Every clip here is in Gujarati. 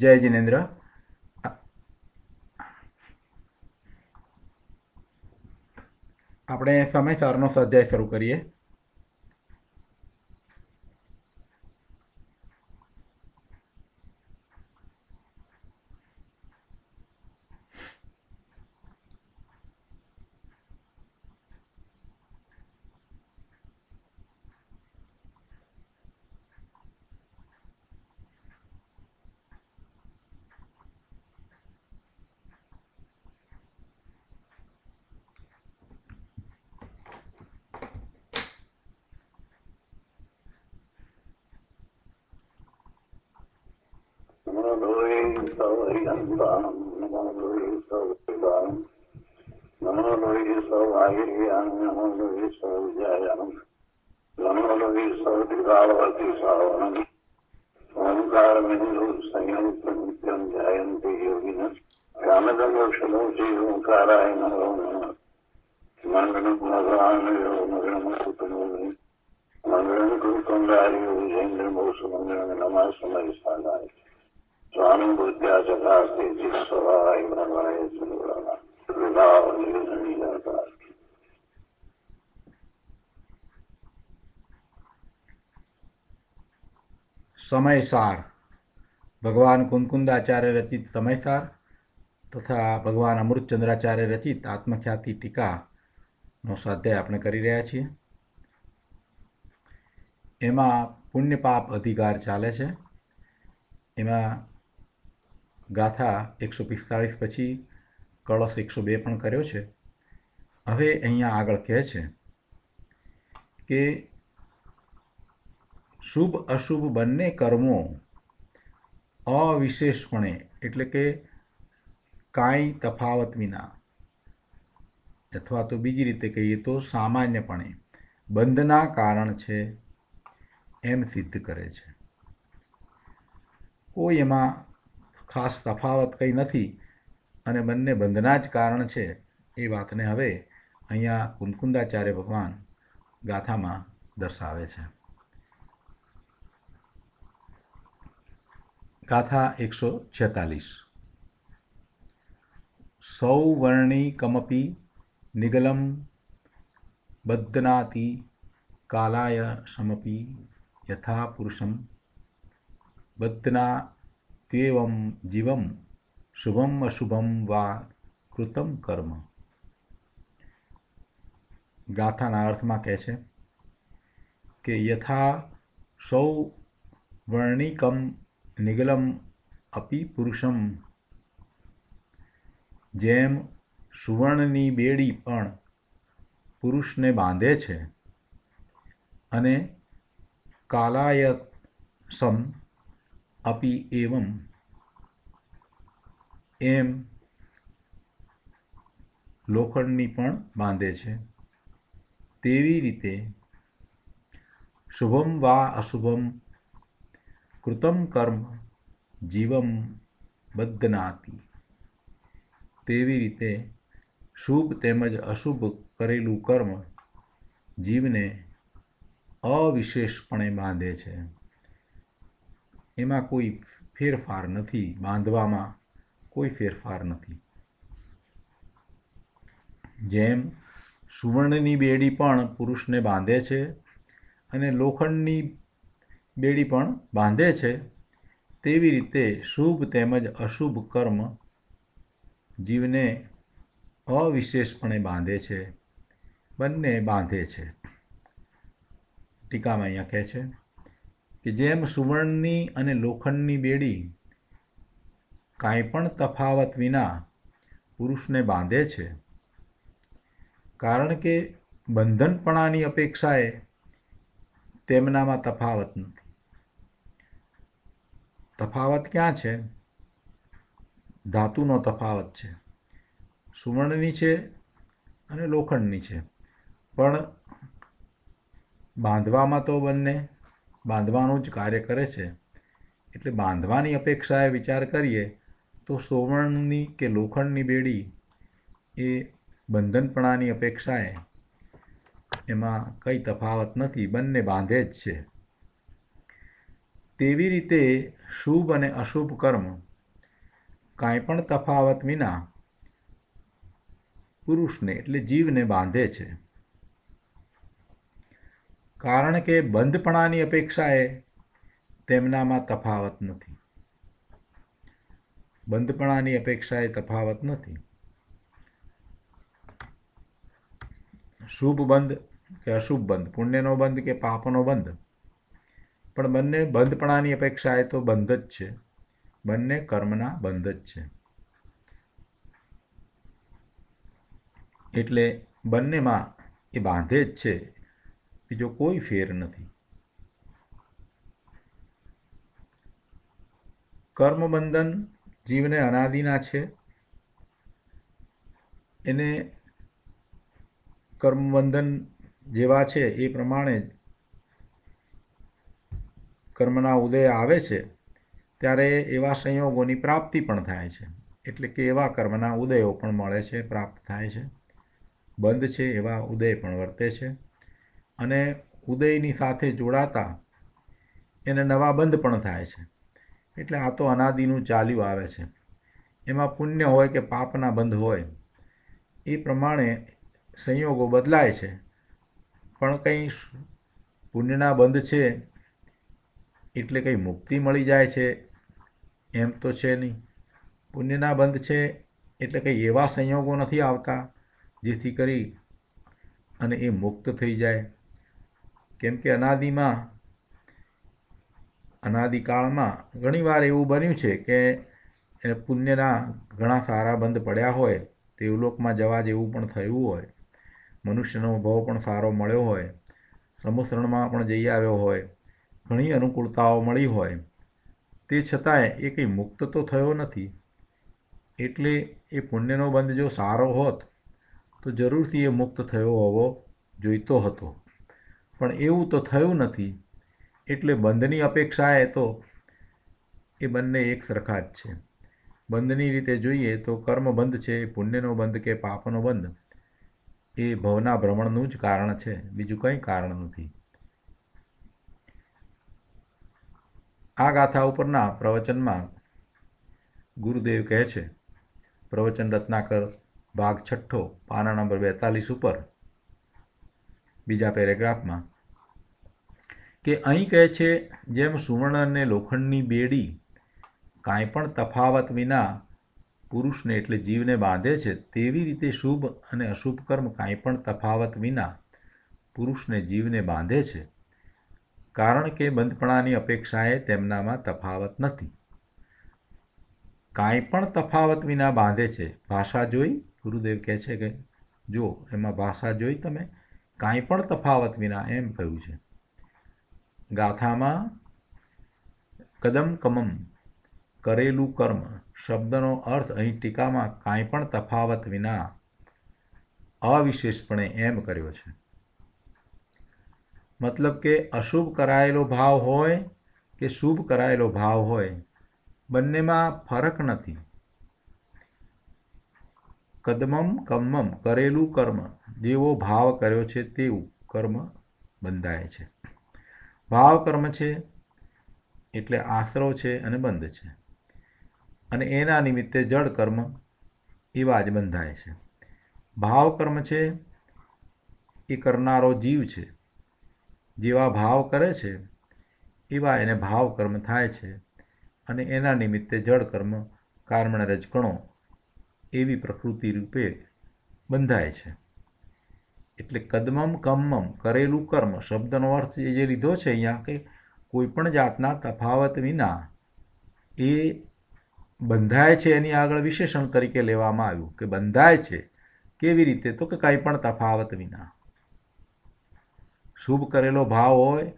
જય જિનેન્દ્ર આપણે સમયસારનો સ્વાધ્યાય શરૂ કરીએ સમયસાર ભગવાન કુનકુંદાચાર્ય રચિત સમયસાર તથા ભગવાન અમૃતચંદ્રાચાર્ય રચિત આત્મખ્યાતિ ટીકાનો સ્વાધ્યાય આપણે કરી રહ્યા છીએ એમાં પુણ્ય પાપ અધિકાર ચાલે છે એમાં ગાથા એકસો પિસ્તાળીસ પછી કળશ એકસો બે પણ કર્યો છે હવે અહીંયા આગળ કહે છે કે શુભ અશુભ બંને કર્મો અવિશેષપણે એટલે કે કાંઈ તફાવત વિના અથવા તો બીજી રીતે કહીએ તો સામાન્યપણે બંધના કારણ છે એમ સિદ્ધ કરે છે કોઈ એમાં ખાસ તફાવત કંઈ નથી અને બંને બંધના જ કારણ છે એ વાતને હવે અહીંયા કુંકુંદાચાર્ય ભગવાન ગાથામાં દર્શાવે છે ગાથા એકસો છેતાલીસ સૌવર્ણી કમપી નિગલમ બદ્ધનાતિ કાલાય સમપી યથા પુરુષમ બદ્ધના તેવમ જીવમ શુભમ અશુભમ વા કૃતમ કર્મ ગાથાના અર્થમાં કહે છે કે યથા સૌ વર્ણિકમ નિગલમ અપી પુરુષમ જેમ સુવર્ણની બેડી પણ પુરુષને બાંધે છે અને કાલાયક સમ અપી એવમ એમ લોખંડની પણ બાંધે છે તેવી રીતે શુભમ વા અશુભમ કૃતમ કર્મ જીવમ બદનાતી તેવી રીતે શુભ તેમજ અશુભ કરેલું કર્મ જીવને અવિશેષપણે બાંધે છે એમાં કોઈ ફેરફાર નથી બાંધવામાં કોઈ ફેરફાર નથી જેમ સુવર્ણની બેડી પણ પુરુષને બાંધે છે અને લોખંડની બેડી પણ બાંધે છે તેવી રીતે શુભ તેમજ અશુભ કર્મ જીવને અવિશેષપણે બાંધે છે બંને બાંધે છે ટીકામાં અહીંયા કહે છે કે જેમ સુવર્ણની અને લોખંડની બેડી કાંઈ પણ તફાવત વિના પુરુષને બાંધે છે કારણ કે બંધનપણાની અપેક્ષાએ તેમનામાં તફાવત નથી તફાવત ક્યાં છે ધાતુનો તફાવત છે સુવર્ણની છે અને લોખંડની છે પણ બાંધવામાં તો બંને બાંધવાનું જ કાર્ય કરે છે એટલે બાંધવાની અપેક્ષાએ વિચાર કરીએ તો સુવર્ણની કે લોખંડની બેડી એ બંધનપણાની અપેક્ષાએ એમાં કંઈ તફાવત નથી બંને બાંધે જ છે તેવી રીતે શુભ અને અશુભ કર્મ કાંઈ પણ તફાવત વિના પુરુષને એટલે જીવને બાંધે છે કારણ કે બંધપણાની અપેક્ષાએ તેમનામાં તફાવત નથી બંધપણાની અપેક્ષાએ તફાવત નથી શુભ બંધ કે અશુભ બંધ પુણ્યનો બંધ કે પાપનો બંધ પણ બંને બંધપણાની અપેક્ષા એ તો બંધ જ છે બંને કર્મના બંધ જ છે એટલે બંનેમાં એ બાંધે જ છે બીજો કોઈ ફેર નથી કર્મબંધન જીવને અનાદિના છે એને કર્મબંધન જેવા છે એ પ્રમાણે જ કર્મના ઉદય આવે છે ત્યારે એવા સંયોગોની પ્રાપ્તિ પણ થાય છે એટલે કે એવા કર્મના ઉદયો પણ મળે છે પ્રાપ્ત થાય છે બંધ છે એવા ઉદય પણ વર્તે છે અને ઉદયની સાથે જોડાતા એને નવા બંધ પણ થાય છે એટલે આ તો અનાદિનું ચાલ્યું આવે છે એમાં પુણ્ય હોય કે પાપના બંધ હોય એ પ્રમાણે સંયોગો બદલાય છે પણ કંઈ પુણ્યના બંધ છે એટલે કંઈ મુક્તિ મળી જાય છે એમ તો છે નહીં પુણ્યના બંધ છે એટલે કંઈ એવા સંયોગો નથી આવતા જેથી કરી અને એ મુક્ત થઈ જાય કેમ કે અનાદિમાં અનાદિકાળમાં ઘણીવાર એવું બન્યું છે કે એને પુણ્યના ઘણા સારા બંધ પડ્યા હોય દેવલોકમાં જવા જેવું પણ થયું હોય મનુષ્યનો ભાવ પણ સારો મળ્યો હોય સમુસરણમાં પણ જઈ આવ્યો હોય ઘણી અનુકૂળતાઓ મળી હોય તે છતાંય એ કંઈ મુક્ત તો થયો નથી એટલે એ પુણ્યનો બંધ જો સારો હોત તો જરૂરથી એ મુક્ત થયો હોવો જોઈતો હતો પણ એવું તો થયું નથી એટલે બંધની અપેક્ષાએ તો એ બંને એક સરખા જ છે બંધની રીતે જોઈએ તો કર્મ બંધ છે પુણ્યનો બંધ કે પાપનો બંધ એ ભવના ભ્રમણનું જ કારણ છે બીજું કંઈ કારણ નથી આ ગાથા ઉપરના પ્રવચનમાં ગુરુદેવ કહે છે પ્રવચન રત્નાકર ભાગ છઠ્ઠો પાના નંબર બેતાલીસ ઉપર બીજા પેરેગ્રાફમાં કે અહીં કહે છે જેમ સુવર્ણ અને લોખંડની બેડી કાંઈ પણ તફાવત વિના પુરુષને એટલે જીવને બાંધે છે તેવી રીતે શુભ અને અશુભ કર્મ કાંઈ પણ તફાવત વિના પુરુષને જીવને બાંધે છે કારણ કે બંધપણાની અપેક્ષાએ તેમનામાં તફાવત નથી કાંઈ પણ તફાવત વિના બાંધે છે ભાષા જોઈ ગુરુદેવ કહે છે કે જો એમાં ભાષા જોઈ તમે કાંઈ પણ તફાવત વિના એમ કહ્યું છે ગાથામાં કદમ કમમ કરેલું કર્મ શબ્દનો અર્થ અહીં ટીકામાં કાંઈ પણ તફાવત વિના અવિશેષપણે એમ કર્યો છે મતલબ કે અશુભ કરાયેલો ભાવ હોય કે શુભ કરાયેલો ભાવ હોય બંનેમાં ફરક નથી કદમમ કમમ કરેલું કર્મ જેવો ભાવ કર્યો છે તેવું કર્મ બંધાય છે ભાવ કર્મ છે એટલે આશરો છે અને બંધ છે અને એના નિમિત્તે જળ કર્મ એવા જ બંધાય છે ભાવ કર્મ છે એ કરનારો જીવ છે જેવા ભાવ કરે છે એવા એને ભાવ કર્મ થાય છે અને એના નિમિત્તે જળ કર્મ કારમણ રજકણો એવી પ્રકૃતિ રૂપે બંધાય છે એટલે કદમમ કમમ કરેલું કર્મ શબ્દનો અર્થ જે લીધો છે અહીંયા કે કોઈપણ જાતના તફાવત વિના એ બંધાય છે એની આગળ વિશેષણ તરીકે લેવામાં આવ્યું કે બંધાય છે કેવી રીતે તો કે કંઈ પણ તફાવત વિના શુભ કરેલો ભાવ હોય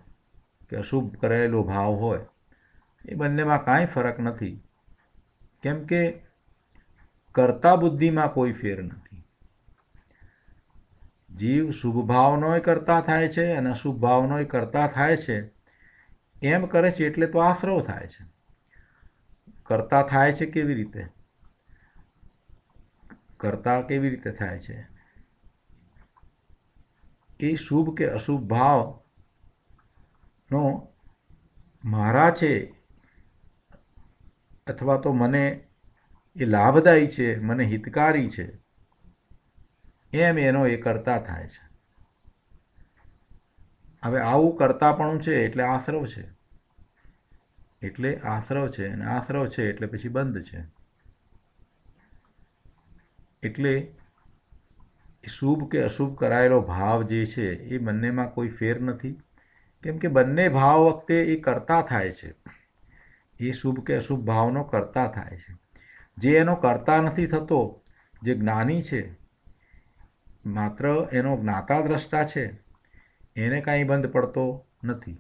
કે અશુભ કરેલો ભાવ હોય એ બંનેમાં કાંઈ ફરક નથી કેમ કે કરતા બુદ્ધિમાં કોઈ ફેર નથી જીવ શુભ ભાવનોય કરતા થાય છે અને અશુભ ભાવનોય કરતા થાય છે એમ કરે છે એટલે તો આશરો થાય છે કરતા થાય છે કેવી રીતે કરતા કેવી રીતે થાય છે એ શુભ કે અશુભ ભાવનો મારા છે અથવા તો મને એ લાભદાયી છે મને હિતકારી છે એમ એનો એ કરતા થાય છે હવે આવું કરતા પણ છે એટલે આશ્રવ છે એટલે આશ્રવ છે અને આશ્રવ છે એટલે પછી બંધ છે એટલે શુભ કે અશુભ કરાયેલો ભાવ જે છે એ બંનેમાં કોઈ ફેર નથી કેમ કે બંને ભાવ વખતે એ કરતા થાય છે એ શુભ કે અશુભ ભાવનો કરતા થાય છે જે એનો કરતા નથી થતો જે જ્ઞાની છે માત્ર એનો જ્ઞાતા દ્રષ્ટા છે એને કાંઈ બંધ પડતો નથી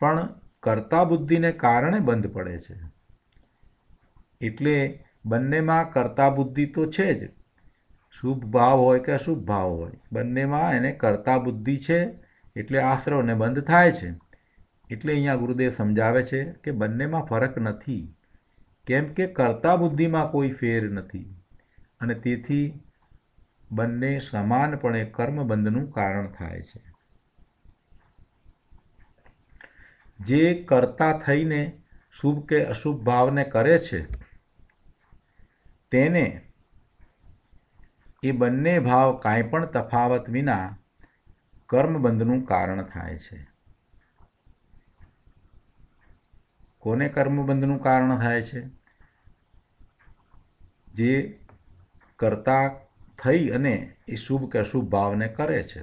પણ કરતા બુદ્ધિને કારણે બંધ પડે છે એટલે બંનેમાં કરતા બુદ્ધિ તો છે જ શુભ ભાવ હોય કે અશુભ ભાવ હોય બંનેમાં એને કરતા બુદ્ધિ છે એટલે આશરોને બંધ થાય છે એટલે અહીંયા ગુરુદેવ સમજાવે છે કે બંનેમાં ફરક નથી કેમ કે કરતા બુદ્ધિમાં કોઈ ફેર નથી અને તેથી બંને સમાનપણે કર્મબંધનું કારણ થાય છે જે કરતા થઈને શુભ કે અશુભ ભાવને કરે છે તેને એ બંને ભાવ કાંઈ પણ તફાવત વિના કર્મબંધનું કારણ થાય છે કોને કર્મબંધનું કારણ થાય છે જે કરતા થઈ અને એ શુભ કે અશુભ ભાવને કરે છે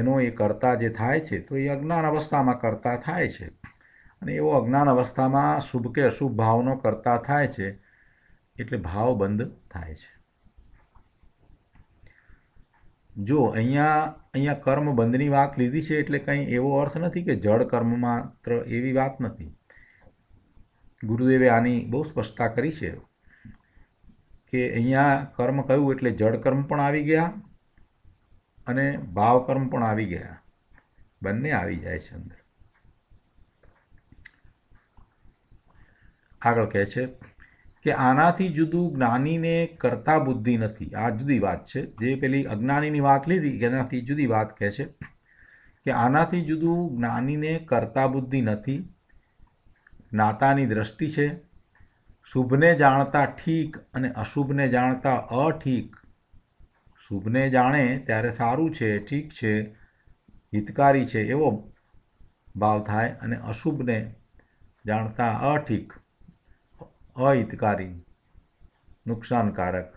એનો એ કરતા જે થાય છે તો એ અજ્ઞાન અવસ્થામાં કરતા થાય છે અને એવો અજ્ઞાન અવસ્થામાં શુભ કે અશુભ ભાવનો કરતા થાય છે એટલે ભાવ બંધ થાય છે જો અહીંયા અહીંયા કર્મ બંધની વાત લીધી છે એટલે કંઈ એવો અર્થ નથી કે જળ કર્મ માત્ર એવી વાત નથી ગુરુદેવે આની બહુ સ્પષ્ટતા કરી છે કે અહીંયા કર્મ કયું એટલે જળ કર્મ પણ આવી ગયા અને ભાવ કર્મ પણ આવી ગયા બંને આવી જાય છે અંદર આગળ કહે છે કે આનાથી જુદું જ્ઞાનીને કરતા બુદ્ધિ નથી આ જુદી વાત છે જે પેલી અજ્ઞાનીની વાત લીધી એનાથી જુદી વાત કહે છે કે આનાથી જુદું જ્ઞાનીને કરતા બુદ્ધિ નથી જ્ઞાતાની દ્રષ્ટિ છે શુભને જાણતા ઠીક અને અશુભને જાણતા અઠીક શુભને જાણે ત્યારે સારું છે ઠીક છે હિતકારી છે એવો ભાવ થાય અને અશુભને જાણતા અઠીક અહિતકારી નુકસાનકારક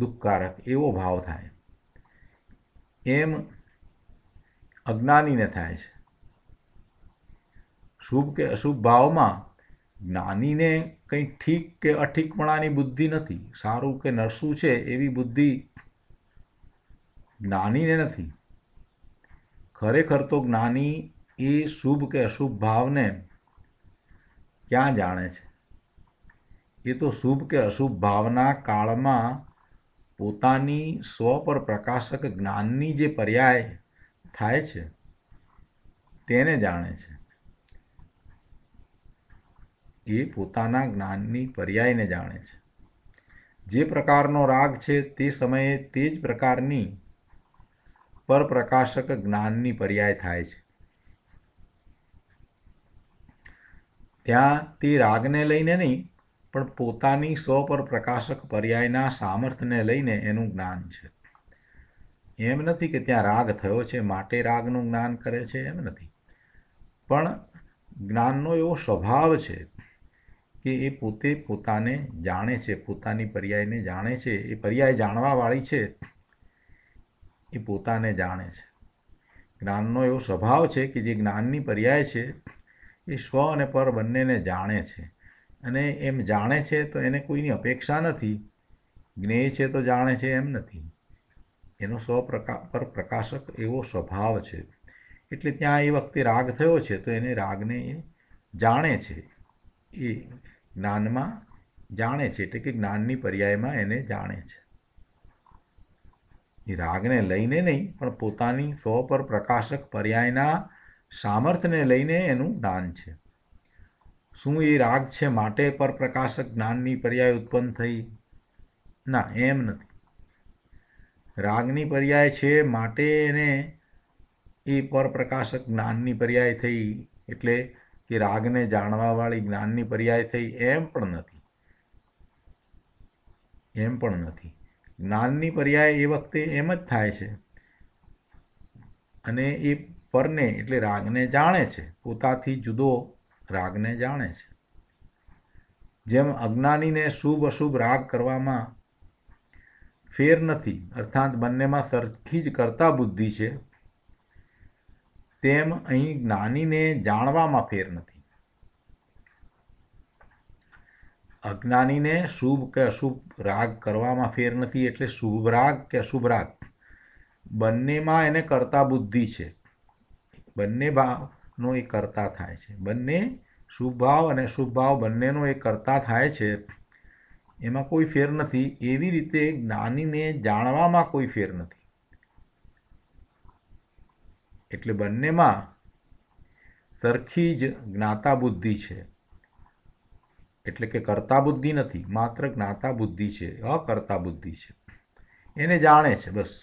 દુઃખકારક એવો ભાવ થાય એમ અજ્ઞાનીને થાય છે શુભ કે અશુભ ભાવમાં જ્ઞાનીને કંઈ ઠીક કે અઠીકપણાની બુદ્ધિ નથી સારું કે નરસું છે એવી બુદ્ધિ જ્ઞાનીને નથી ખરેખર તો જ્ઞાની એ શુભ કે અશુભ ભાવને ક્યાં જાણે છે એ તો શુભ કે અશુભ ભાવના કાળમાં પોતાની સ્વ પર પ્રકાશક જ્ઞાનની જે પર્યાય થાય છે તેને જાણે છે એ પોતાના જ્ઞાનની પર્યાયને જાણે છે જે પ્રકારનો રાગ છે તે સમયે તે જ પ્રકારની પરપ્રકાશક જ્ઞાનની પર્યાય થાય છે ત્યાં તે રાગને લઈને નહીં પણ પોતાની સ્વ પર પ્રકાશક પર્યાયના સામર્થ્યને લઈને એનું જ્ઞાન છે એમ નથી કે ત્યાં રાગ થયો છે માટે રાગનું જ્ઞાન કરે છે એમ નથી પણ જ્ઞાનનો એવો સ્વભાવ છે કે એ પોતે પોતાને જાણે છે પોતાની પર્યાયને જાણે છે એ પર્યાય જાણવાવાળી છે એ પોતાને જાણે છે જ્ઞાનનો એવો સ્વભાવ છે કે જે જ્ઞાનની પર્યાય છે એ સ્વ અને પર બંનેને જાણે છે અને એમ જાણે છે તો એને કોઈની અપેક્ષા નથી જ્ઞેય છે તો જાણે છે એમ નથી એનો સ્વપ્રકા પર પ્રકાશક એવો સ્વભાવ છે એટલે ત્યાં એ વખતે રાગ થયો છે તો એને રાગને એ જાણે છે એ જ્ઞાનમાં જાણે છે એટલે કે જ્ઞાનની પર્યાયમાં એને જાણે છે એ રાગને લઈને નહીં પણ પોતાની સ્વ પર પ્રકાશક પર્યાયના સામર્થ્યને લઈને એનું જ્ઞાન છે શું એ રાગ છે માટે પર પ્રકાશક જ્ઞાનની પર્યાય ઉત્પન્ન થઈ ના એમ નથી રાગની પર્યાય છે માટે એને એ પરપ્રકાશક જ્ઞાનની પર્યાય થઈ એટલે કે રાગને જાણવાવાળી જ્ઞાનની પર્યાય થઈ એમ પણ નથી એમ પણ નથી જ્ઞાનની પર્યાય એ વખતે એમ જ થાય છે અને એ પરને એટલે રાગને જાણે છે પોતાથી જુદો રાગને જાણે છે જેમ અજ્ઞાનીને શુભ અશુભ રાગ કરવામાં ફેર નથી અર્થાત બંનેમાં સરખી જ કરતા બુદ્ધિ છે તેમ અહીં જ્ઞાનીને જાણવામાં ફેર નથી અજ્ઞાનીને શુભ કે અશુભ રાગ કરવામાં ફેર નથી એટલે શુભ રાગ કે અશુભ રાગ બંનેમાં એને કરતા બુદ્ધિ છે બંને ભાવ નો એ કરતા થાય છે બંને શુભ અને શુભ બંનેનો એ કરતા થાય છે એમાં કોઈ ફેર નથી એવી રીતે જ્ઞાનીને જાણવામાં કોઈ ફેર નથી એટલે બંનેમાં સરખી જ જ્ઞાતા બુદ્ધિ છે એટલે કે કરતા બુદ્ધિ નથી માત્ર જ્ઞાતા બુદ્ધિ છે અકર્તા બુદ્ધિ છે એને જાણે છે બસ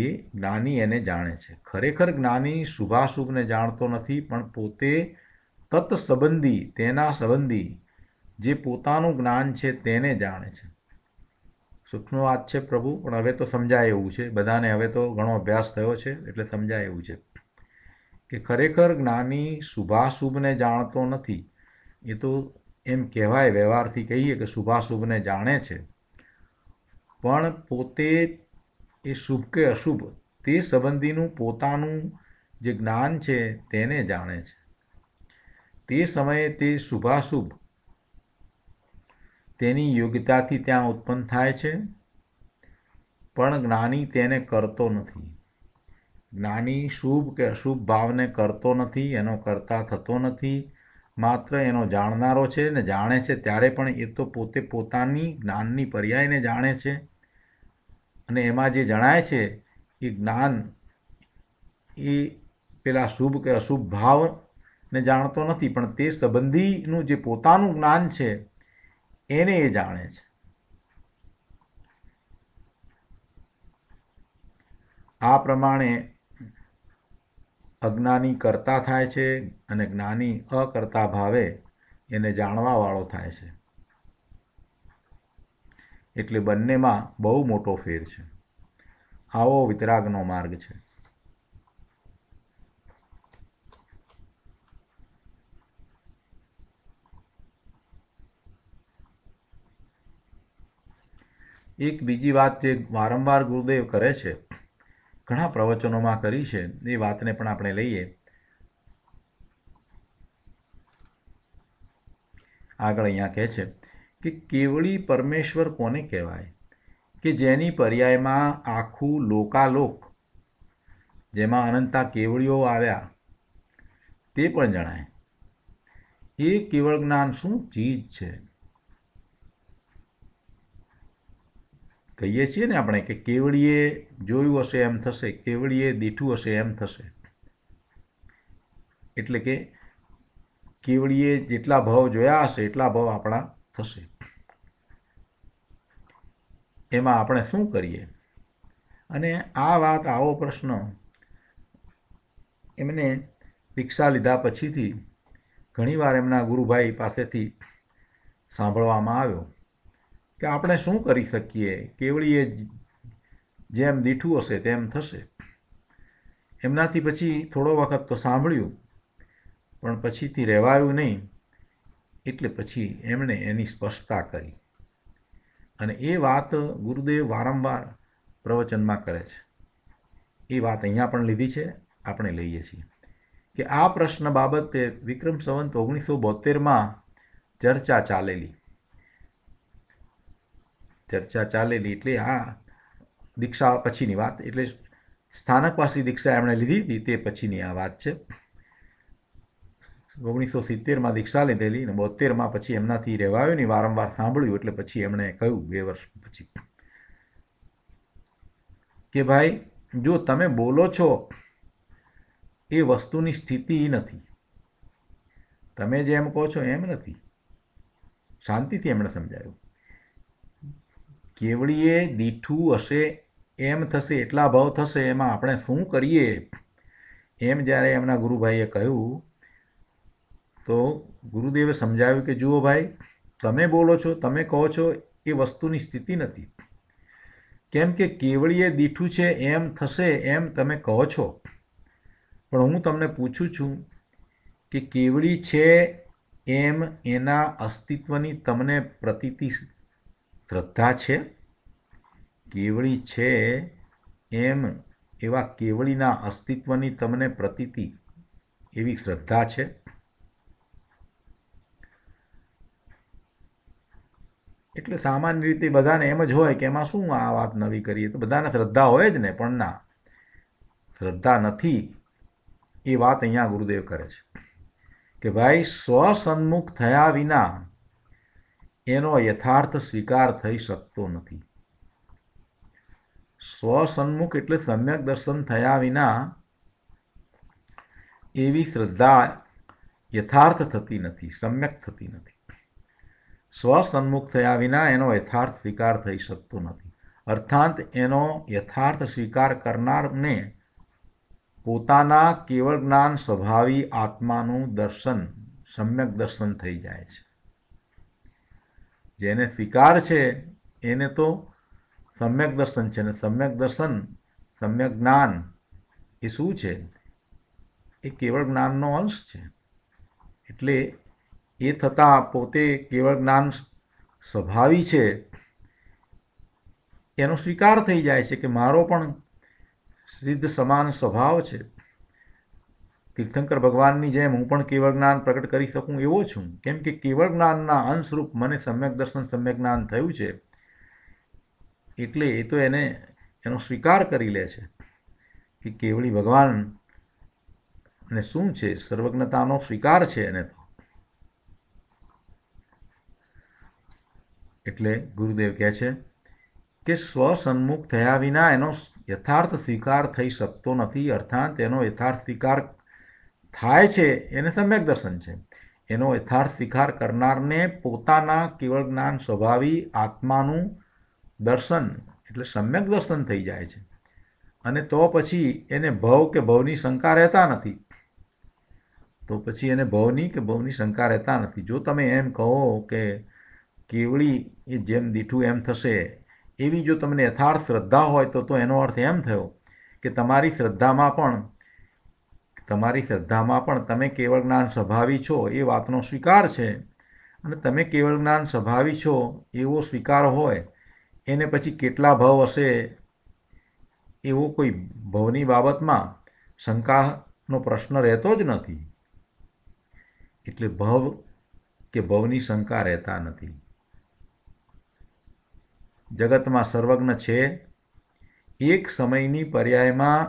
એ જ્ઞાની એને જાણે છે ખરેખર જ્ઞાની શુભાશુભને જાણતો નથી પણ પોતે તત્સંબંધી તેના સંબંધી જે પોતાનું જ્ઞાન છે તેને જાણે છે સુખનો વાત છે પ્રભુ પણ હવે તો સમજાય એવું છે બધાને હવે તો ઘણો અભ્યાસ થયો છે એટલે સમજાય એવું છે કે ખરેખર જ્ઞાની શુભાશુભને જાણતો નથી એ તો એમ કહેવાય વ્યવહારથી કહીએ કે શુભાશુભને જાણે છે પણ પોતે એ શુભ કે અશુભ તે સંબંધીનું પોતાનું જે જ્ઞાન છે તેને જાણે છે તે સમયે તે શુભાશુભ તેની યોગ્યતાથી ત્યાં ઉત્પન્ન થાય છે પણ જ્ઞાની તેને કરતો નથી જ્ઞાની શુભ કે અશુભ ભાવને કરતો નથી એનો કરતા થતો નથી માત્ર એનો જાણનારો છે ને જાણે છે ત્યારે પણ એ તો પોતે પોતાની જ્ઞાનની પર્યાયને જાણે છે અને એમાં જે જણાય છે એ જ્ઞાન એ પેલા શુભ કે અશુભ ભાવને જાણતો નથી પણ તે સંબંધીનું જે પોતાનું જ્ઞાન છે એને એ જાણે છે આ પ્રમાણે અજ્ઞાની કરતા થાય છે અને જ્ઞાની અકર્તા ભાવે એને જાણવાવાળો થાય છે એટલે બંનેમાં બહુ મોટો ફેર છે આવો વિતરાગનો માર્ગ છે એક બીજી વાત જે વારંવાર ગુરુદેવ કરે છે ઘણા પ્રવચનોમાં કરી છે એ વાતને પણ આપણે લઈએ આગળ અહીંયા કહે છે કે કેવળી પરમેશ્વર કોને કહેવાય કે જેની પર્યાયમાં આખું લોકાલોક જેમાં અનંતા કેવળીઓ આવ્યા તે પણ જણાય એ કેવળ જ્ઞાન શું ચીજ છે કહીએ છીએ ને આપણે કે કેવળીએ જોયું હશે એમ થશે કેવળીએ દીઠું હશે એમ થશે એટલે કે કેવળીએ જેટલા ભાવ જોયા હશે એટલા ભાવ આપણા થશે એમાં આપણે શું કરીએ અને આ વાત આવો પ્રશ્ન એમને દીક્ષા લીધા પછીથી ઘણીવાર એમના ગુરુભાઈ પાસેથી સાંભળવામાં આવ્યો કે આપણે શું કરી શકીએ કેવળીએ જેમ દીઠું હશે તેમ થશે એમનાથી પછી થોડો વખત તો સાંભળ્યું પણ પછીથી રહેવાયું નહીં એટલે પછી એમણે એની સ્પષ્ટતા કરી અને એ વાત ગુરુદેવ વારંવાર પ્રવચનમાં કરે છે એ વાત અહીંયા પણ લીધી છે આપણે લઈએ છીએ કે આ પ્રશ્ન બાબતે વિક્રમ સંવંત ઓગણીસો બોતેરમાં ચર્ચા ચાલેલી ચર્ચા ચાલેલી એટલે આ દીક્ષા પછીની વાત એટલે સ્થાનકવાસી દીક્ષા એમણે લીધી હતી તે પછીની આ વાત છે ઓગણીસો સિત્તેરમાં દીક્ષા લીધેલી અને બોતેરમાં પછી એમનાથી રહેવાયું ને વારંવાર સાંભળ્યું એટલે પછી એમણે કહ્યું બે વર્ષ પછી કે ભાઈ જો તમે બોલો છો એ વસ્તુની સ્થિતિ નથી તમે જેમ કહો છો એમ નથી શાંતિથી એમણે સમજાયું કેવડીએ દીઠું હશે એમ થશે એટલા ભાવ થશે એમાં આપણે શું કરીએ એમ જ્યારે એમના ગુરુભાઈએ કહ્યું તો ગુરુદેવે સમજાવ્યું કે જુઓ ભાઈ તમે બોલો છો તમે કહો છો એ વસ્તુની સ્થિતિ નથી કેમ કે કેવળીએ દીઠું છે એમ થશે એમ તમે કહો છો પણ હું તમને પૂછું છું કે કેવળી છે એમ એના અસ્તિત્વની તમને પ્રતિતિ શ્રદ્ધા છે કેવળી છે એમ એવા કેવળીના અસ્તિત્વની તમને પ્રતિતિ એવી શ્રદ્ધા છે એટલે સામાન્ય રીતે બધાને એમ જ હોય કે એમાં શું આ વાત નવી કરીએ તો બધાને શ્રદ્ધા હોય જ ને પણ ના શ્રદ્ધા નથી એ વાત અહીંયા ગુરુદેવ કરે છે કે ભાઈ સ્વસન્મુખ થયા વિના એનો યથાર્થ સ્વીકાર થઈ શકતો નથી સ્વસન્મુખ એટલે સમ્યક દર્શન થયા વિના એવી શ્રદ્ધા યથાર્થ થતી નથી સમ્યક થતી નથી સ્વસન્મુખ થયા વિના એનો યથાર્થ સ્વીકાર થઈ શકતો નથી અર્થાંત એનો યથાર્થ સ્વીકાર કરનારને પોતાના કેવળ જ્ઞાન સ્વભાવી આત્માનું દર્શન સમ્યક દર્શન થઈ જાય છે જેને સ્વીકાર છે એને તો સમ્યક દર્શન છે ને સમ્યક દર્શન સમ્યક જ્ઞાન એ શું છે એ કેવળ જ્ઞાનનો અંશ છે એટલે એ થતાં પોતે કેવળ જ્ઞાન સ્વભાવી છે એનો સ્વીકાર થઈ જાય છે કે મારો પણ સિદ્ધ સમાન સ્વભાવ છે તીર્થંકર ભગવાનની જેમ હું પણ કેવળ જ્ઞાન પ્રગટ કરી શકું એવો છું કેમ કે કેવળ જ્ઞાનના અંશરૂપ મને સમ્યક દર્શન સમ્યક જ્ઞાન થયું છે એટલે એ તો એને એનો સ્વીકાર કરી લે છે કે કેવળી ભગવાન ને શું છે સર્વજ્ઞતાનો સ્વીકાર છે એને તો એટલે ગુરુદેવ કહે છે કે સ્વસન્મુખ થયા વિના એનો યથાર્થ સ્વીકાર થઈ શકતો નથી અર્થાત એનો યથાર્થ સ્વીકાર થાય છે એને સમ્યક દર્શન છે એનો યથાર્થ સ્વીકાર કરનારને પોતાના કેવળ જ્ઞાન સ્વભાવી આત્માનું દર્શન એટલે સમ્યક દર્શન થઈ જાય છે અને તો પછી એને ભવ કે ભવની શંકા રહેતા નથી તો પછી એને ભવની કે ભવની શંકા રહેતા નથી જો તમે એમ કહો કે કેવળી એ જેમ દીઠું એમ થશે એવી જો તમને યથાર્થ શ્રદ્ધા હોય તો તો એનો અર્થ એમ થયો કે તમારી શ્રદ્ધામાં પણ તમારી શ્રદ્ધામાં પણ તમે કેવળ જ્ઞાન સ્વભાવી છો એ વાતનો સ્વીકાર છે અને તમે કેવળ જ્ઞાન સ્વભાવી છો એવો સ્વીકાર હોય એને પછી કેટલા ભવ હશે એવો કોઈ ભવની બાબતમાં શંકાનો પ્રશ્ન રહેતો જ નથી એટલે ભવ કે ભવની શંકા રહેતા નથી જગતમાં સર્વજ્ઞ છે એક સમયની પર્યાયમાં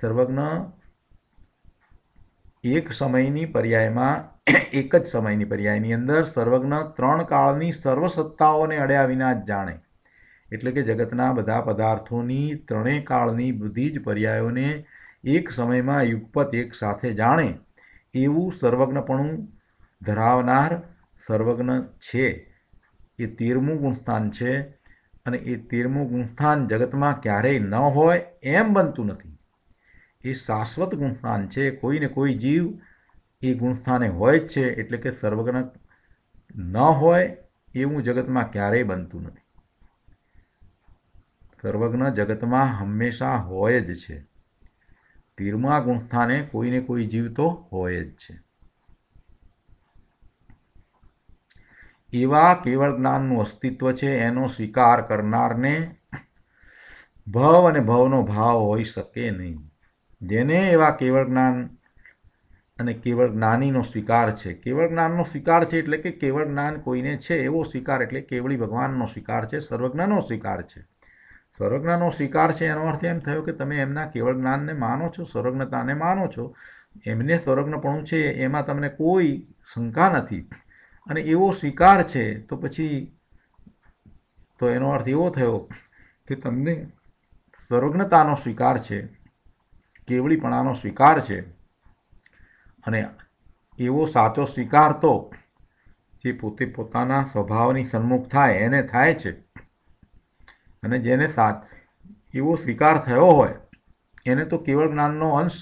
સર્વજ્ઞ એક સમયની પર્યાયમાં એક જ સમયની પર્યાયની અંદર સર્વજ્ઞ ત્રણ કાળની સર્વ સત્તાઓને અડ્યા વિના જ જાણે એટલે કે જગતના બધા પદાર્થોની ત્રણેય કાળની બધી જ પર્યાયોને એક સમયમાં યુગપત એક સાથે જાણે એવું સર્વજ્ઞપણું ધરાવનાર સર્વજ્ઞ છે એ તેરમું ગુણસ્થાન છે અને એ તેરમું ગુણસ્થાન જગતમાં ક્યારેય ન હોય એમ બનતું નથી એ શાશ્વત ગુણસ્થાન છે કોઈને કોઈ જીવ એ ગુણસ્થાને હોય જ છે એટલે કે સર્વગણક ન હોય એવું જગતમાં ક્યારેય બનતું નથી સર્વજ્ઞ જગતમાં હંમેશા હોય જ છે તીરમા ગુણસ્થાને કોઈને કોઈ જીવ તો હોય જ છે એવા કેવળ જ્ઞાનનું અસ્તિત્વ છે એનો સ્વીકાર કરનારને ભવ અને ભવનો ભાવ હોઈ શકે નહીં જેને એવા કેવળ જ્ઞાન અને કેવળ જ્ઞાનીનો સ્વીકાર છે કેવળ જ્ઞાનનો સ્વીકાર છે એટલે કે કેવળ જ્ઞાન કોઈને છે એવો સ્વીકાર એટલે કેવળી ભગવાનનો સ્વીકાર છે સર્વજ્ઞનો સ્વીકાર છે સર્વજ્ઞાનો સ્વીકાર છે એનો અર્થ એમ થયો કે તમે એમના કેવળ જ્ઞાનને માનો છો સર્વજ્ઞતાને માનો છો એમને સર્વજ્ઞપણું છે એમાં તમને કોઈ શંકા નથી અને એવો સ્વીકાર છે તો પછી તો એનો અર્થ એવો થયો કે તમને સ્વર્ગનતાનો સ્વીકાર છે કેવળીપણાનો સ્વીકાર છે અને એવો સાચો સ્વીકાર તો જે પોતે પોતાના સ્વભાવની સન્મુખ થાય એને થાય છે અને જેને સાથ એવો સ્વીકાર થયો હોય એને તો કેવળ જ્ઞાનનો અંશ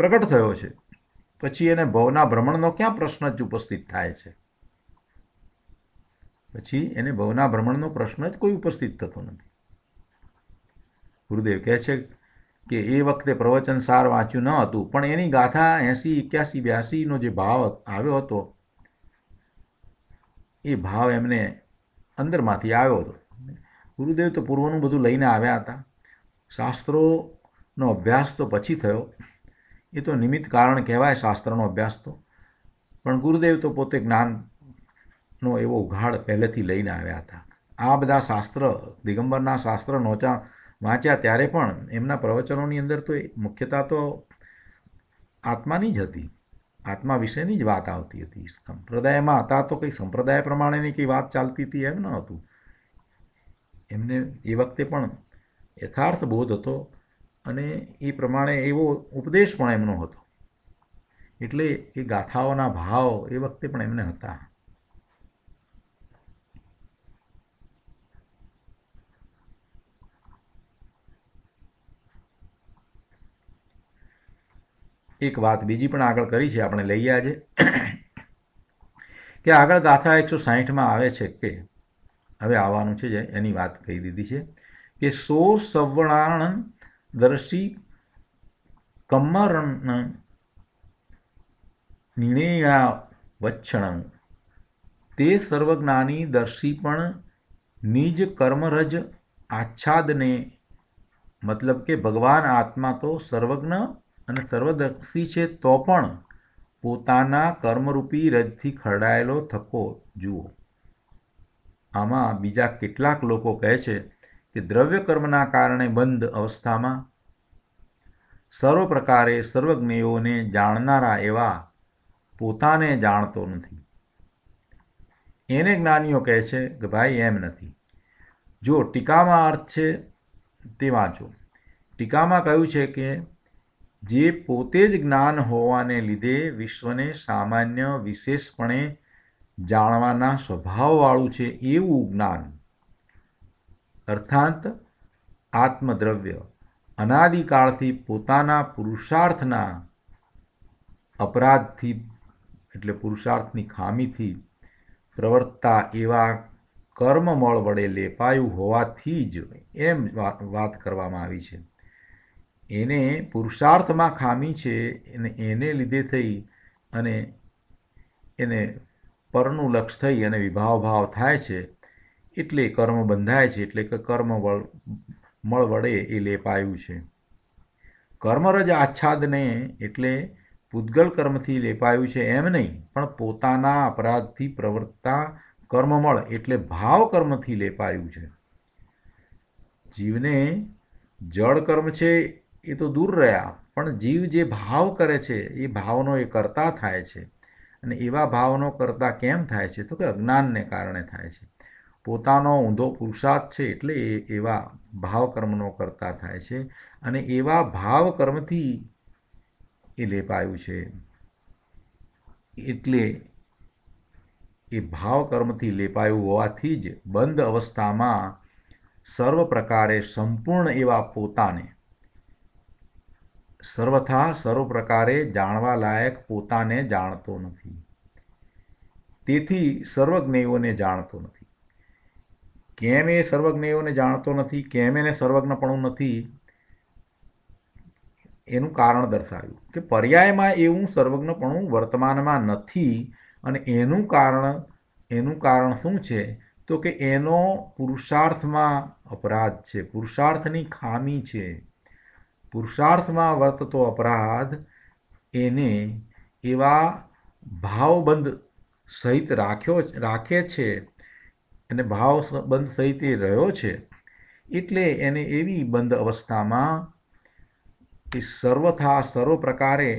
પ્રગટ થયો છે પછી એને ભવના ભ્રમણનો ક્યાં પ્રશ્ન જ ઉપસ્થિત થાય છે પછી એને ભવના ભ્રમણનો પ્રશ્ન જ કોઈ ઉપસ્થિત થતો નથી ગુરુદેવ કહે છે કે એ વખતે પ્રવચન સાર વાંચ્યું ન હતું પણ એની ગાથા એંસી એક્યાસી બ્યાસીનો જે ભાવ આવ્યો હતો એ ભાવ એમને અંદરમાંથી આવ્યો હતો ગુરુદેવ તો પૂર્વનું બધું લઈને આવ્યા હતા શાસ્ત્રોનો અભ્યાસ તો પછી થયો એ તો નિમિત્ત કારણ કહેવાય શાસ્ત્રનો અભ્યાસ તો પણ ગુરુદેવ તો પોતે જ્ઞાનનો એવો ઉઘાડ પહેલેથી લઈને આવ્યા હતા આ બધા શાસ્ત્ર દિગંબરના શાસ્ત્ર નોચા વાંચ્યા ત્યારે પણ એમના પ્રવચનોની અંદર તો મુખ્યતા તો આત્માની જ હતી આત્મા વિશેની જ વાત આવતી હતી સંપ્રદાયમાં હતા તો કંઈ સંપ્રદાય પ્રમાણેની કંઈ વાત ચાલતી હતી એમ ન હતું એમને એ વખતે પણ યથાર્થ બોધ હતો અને એ પ્રમાણે એવો ઉપદેશ પણ એમનો હતો એટલે એ ગાથાઓના ભાવ એ વખતે પણ એમને હતા એક વાત બીજી પણ આગળ કરી છે આપણે લઈએ આજે કે આગળ ગાથા એકસો સાહીઠમાં આવે છે કે હવે આવવાનું છે એની વાત કહી દીધી છે કે સો સવર્ણાણ દર્શી કમ્મારણ્ નિર્ણયા વચ્છણ તે સર્વજ્ઞાની દર્શી પણ નિજ કર્મરજ આચ્છાદને મતલબ કે ભગવાન આત્મા તો સર્વજ્ઞ અને સર્વદર્શી છે તો પણ પોતાના કર્મરૂપી રજથી ખરડાયેલો થકો જુઓ આમાં બીજા કેટલાક લોકો કહે છે કે દ્રવ્ય કર્મના કારણે બંધ અવસ્થામાં સર્વ પ્રકારે સર્વજ્ઞેયોને જાણનારા એવા પોતાને જાણતો નથી એને જ્ઞાનીઓ કહે છે કે ભાઈ એમ નથી જો ટીકામાં અર્થ છે તે વાંચો ટીકામાં કહ્યું છે કે જે પોતે જ જ્ઞાન હોવાને લીધે વિશ્વને સામાન્ય વિશેષપણે જાણવાના સ્વભાવવાળું છે એવું જ્ઞાન અર્થાંત આત્મદ્રવ્ય અનાદિકાળથી પોતાના પુરુષાર્થના અપરાધથી એટલે પુરુષાર્થની ખામીથી પ્રવર્તતા એવા કર્મમળ વડે લેપાયું હોવાથી જ એમ વાત કરવામાં આવી છે એને પુરુષાર્થમાં ખામી છે અને એને લીધે થઈ અને એને પરનું લક્ષ થઈ અને વિભાવભાવ થાય છે એટલે કર્મ બંધાય છે એટલે કે કર્મ મળ વડે એ લેપાયું છે કર્મરજ આચ્છાદને એટલે પૂદગલ કર્મથી લેપાયું છે એમ નહીં પણ પોતાના અપરાધથી પ્રવર્તતા મળ એટલે ભાવ કર્મથી લેપાયું છે જીવને જળ કર્મ છે એ તો દૂર રહ્યા પણ જીવ જે ભાવ કરે છે એ ભાવનો એ કરતા થાય છે અને એવા ભાવનો કરતા કેમ થાય છે તો કે અજ્ઞાનને કારણે થાય છે પોતાનો ઊંધો પુરુષાર્થ છે એટલે એ એવા ભાવકર્મનો કરતા થાય છે અને એવા ભાવકર્મથી એ લેપાયું છે એટલે એ ભાવકર્મથી લેપાયું હોવાથી જ બંધ અવસ્થામાં સર્વ પ્રકારે સંપૂર્ણ એવા પોતાને સર્વથા સર્વ પ્રકારે જાણવા લાયક પોતાને જાણતો નથી તેથી સર્વજ્ઞેયોને જાણતો નથી કેમ એ સર્વજ્ઞેયોને જાણતો નથી કેમ એને સર્વજ્ઞપણું નથી એનું કારણ દર્શાવ્યું કે પર્યાયમાં એવું સર્વજ્ઞપણું વર્તમાનમાં નથી અને એનું કારણ એનું કારણ શું છે તો કે એનો પુરુષાર્થમાં અપરાધ છે પુરુષાર્થની ખામી છે પુરુષાર્થમાં વર્તતો અપરાધ એને એવા ભાવબંધ સહિત રાખ્યો રાખે છે અને ભાવ બંધ સહિત રહ્યો છે એટલે એને એવી બંધ અવસ્થામાં એ સર્વથા સર્વ પ્રકારે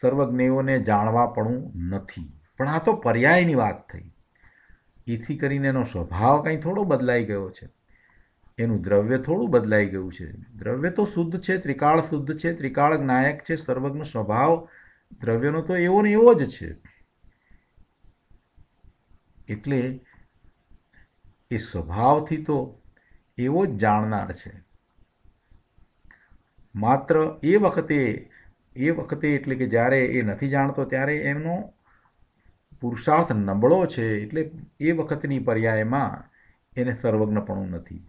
સર્વજ્ઞેયોને જાણવા પણ નથી પણ આ તો પર્યાયની વાત થઈ એથી કરીને એનો સ્વભાવ કંઈ થોડો બદલાઈ ગયો છે એનું દ્રવ્ય થોડું બદલાઈ ગયું છે દ્રવ્ય તો શુદ્ધ છે ત્રિકાળ શુદ્ધ છે ત્રિકાળ નાયક છે સર્વજ્ઞ સ્વભાવ દ્રવ્યનો તો એવો ને એવો જ છે એટલે એ સ્વભાવથી તો એવો જ જાણનાર છે માત્ર એ વખતે એ વખતે એટલે કે જ્યારે એ નથી જાણતો ત્યારે એમનો પુરુષાર્થ નબળો છે એટલે એ વખતની પર્યાયમાં એને સર્વજ્ઞપણું નથી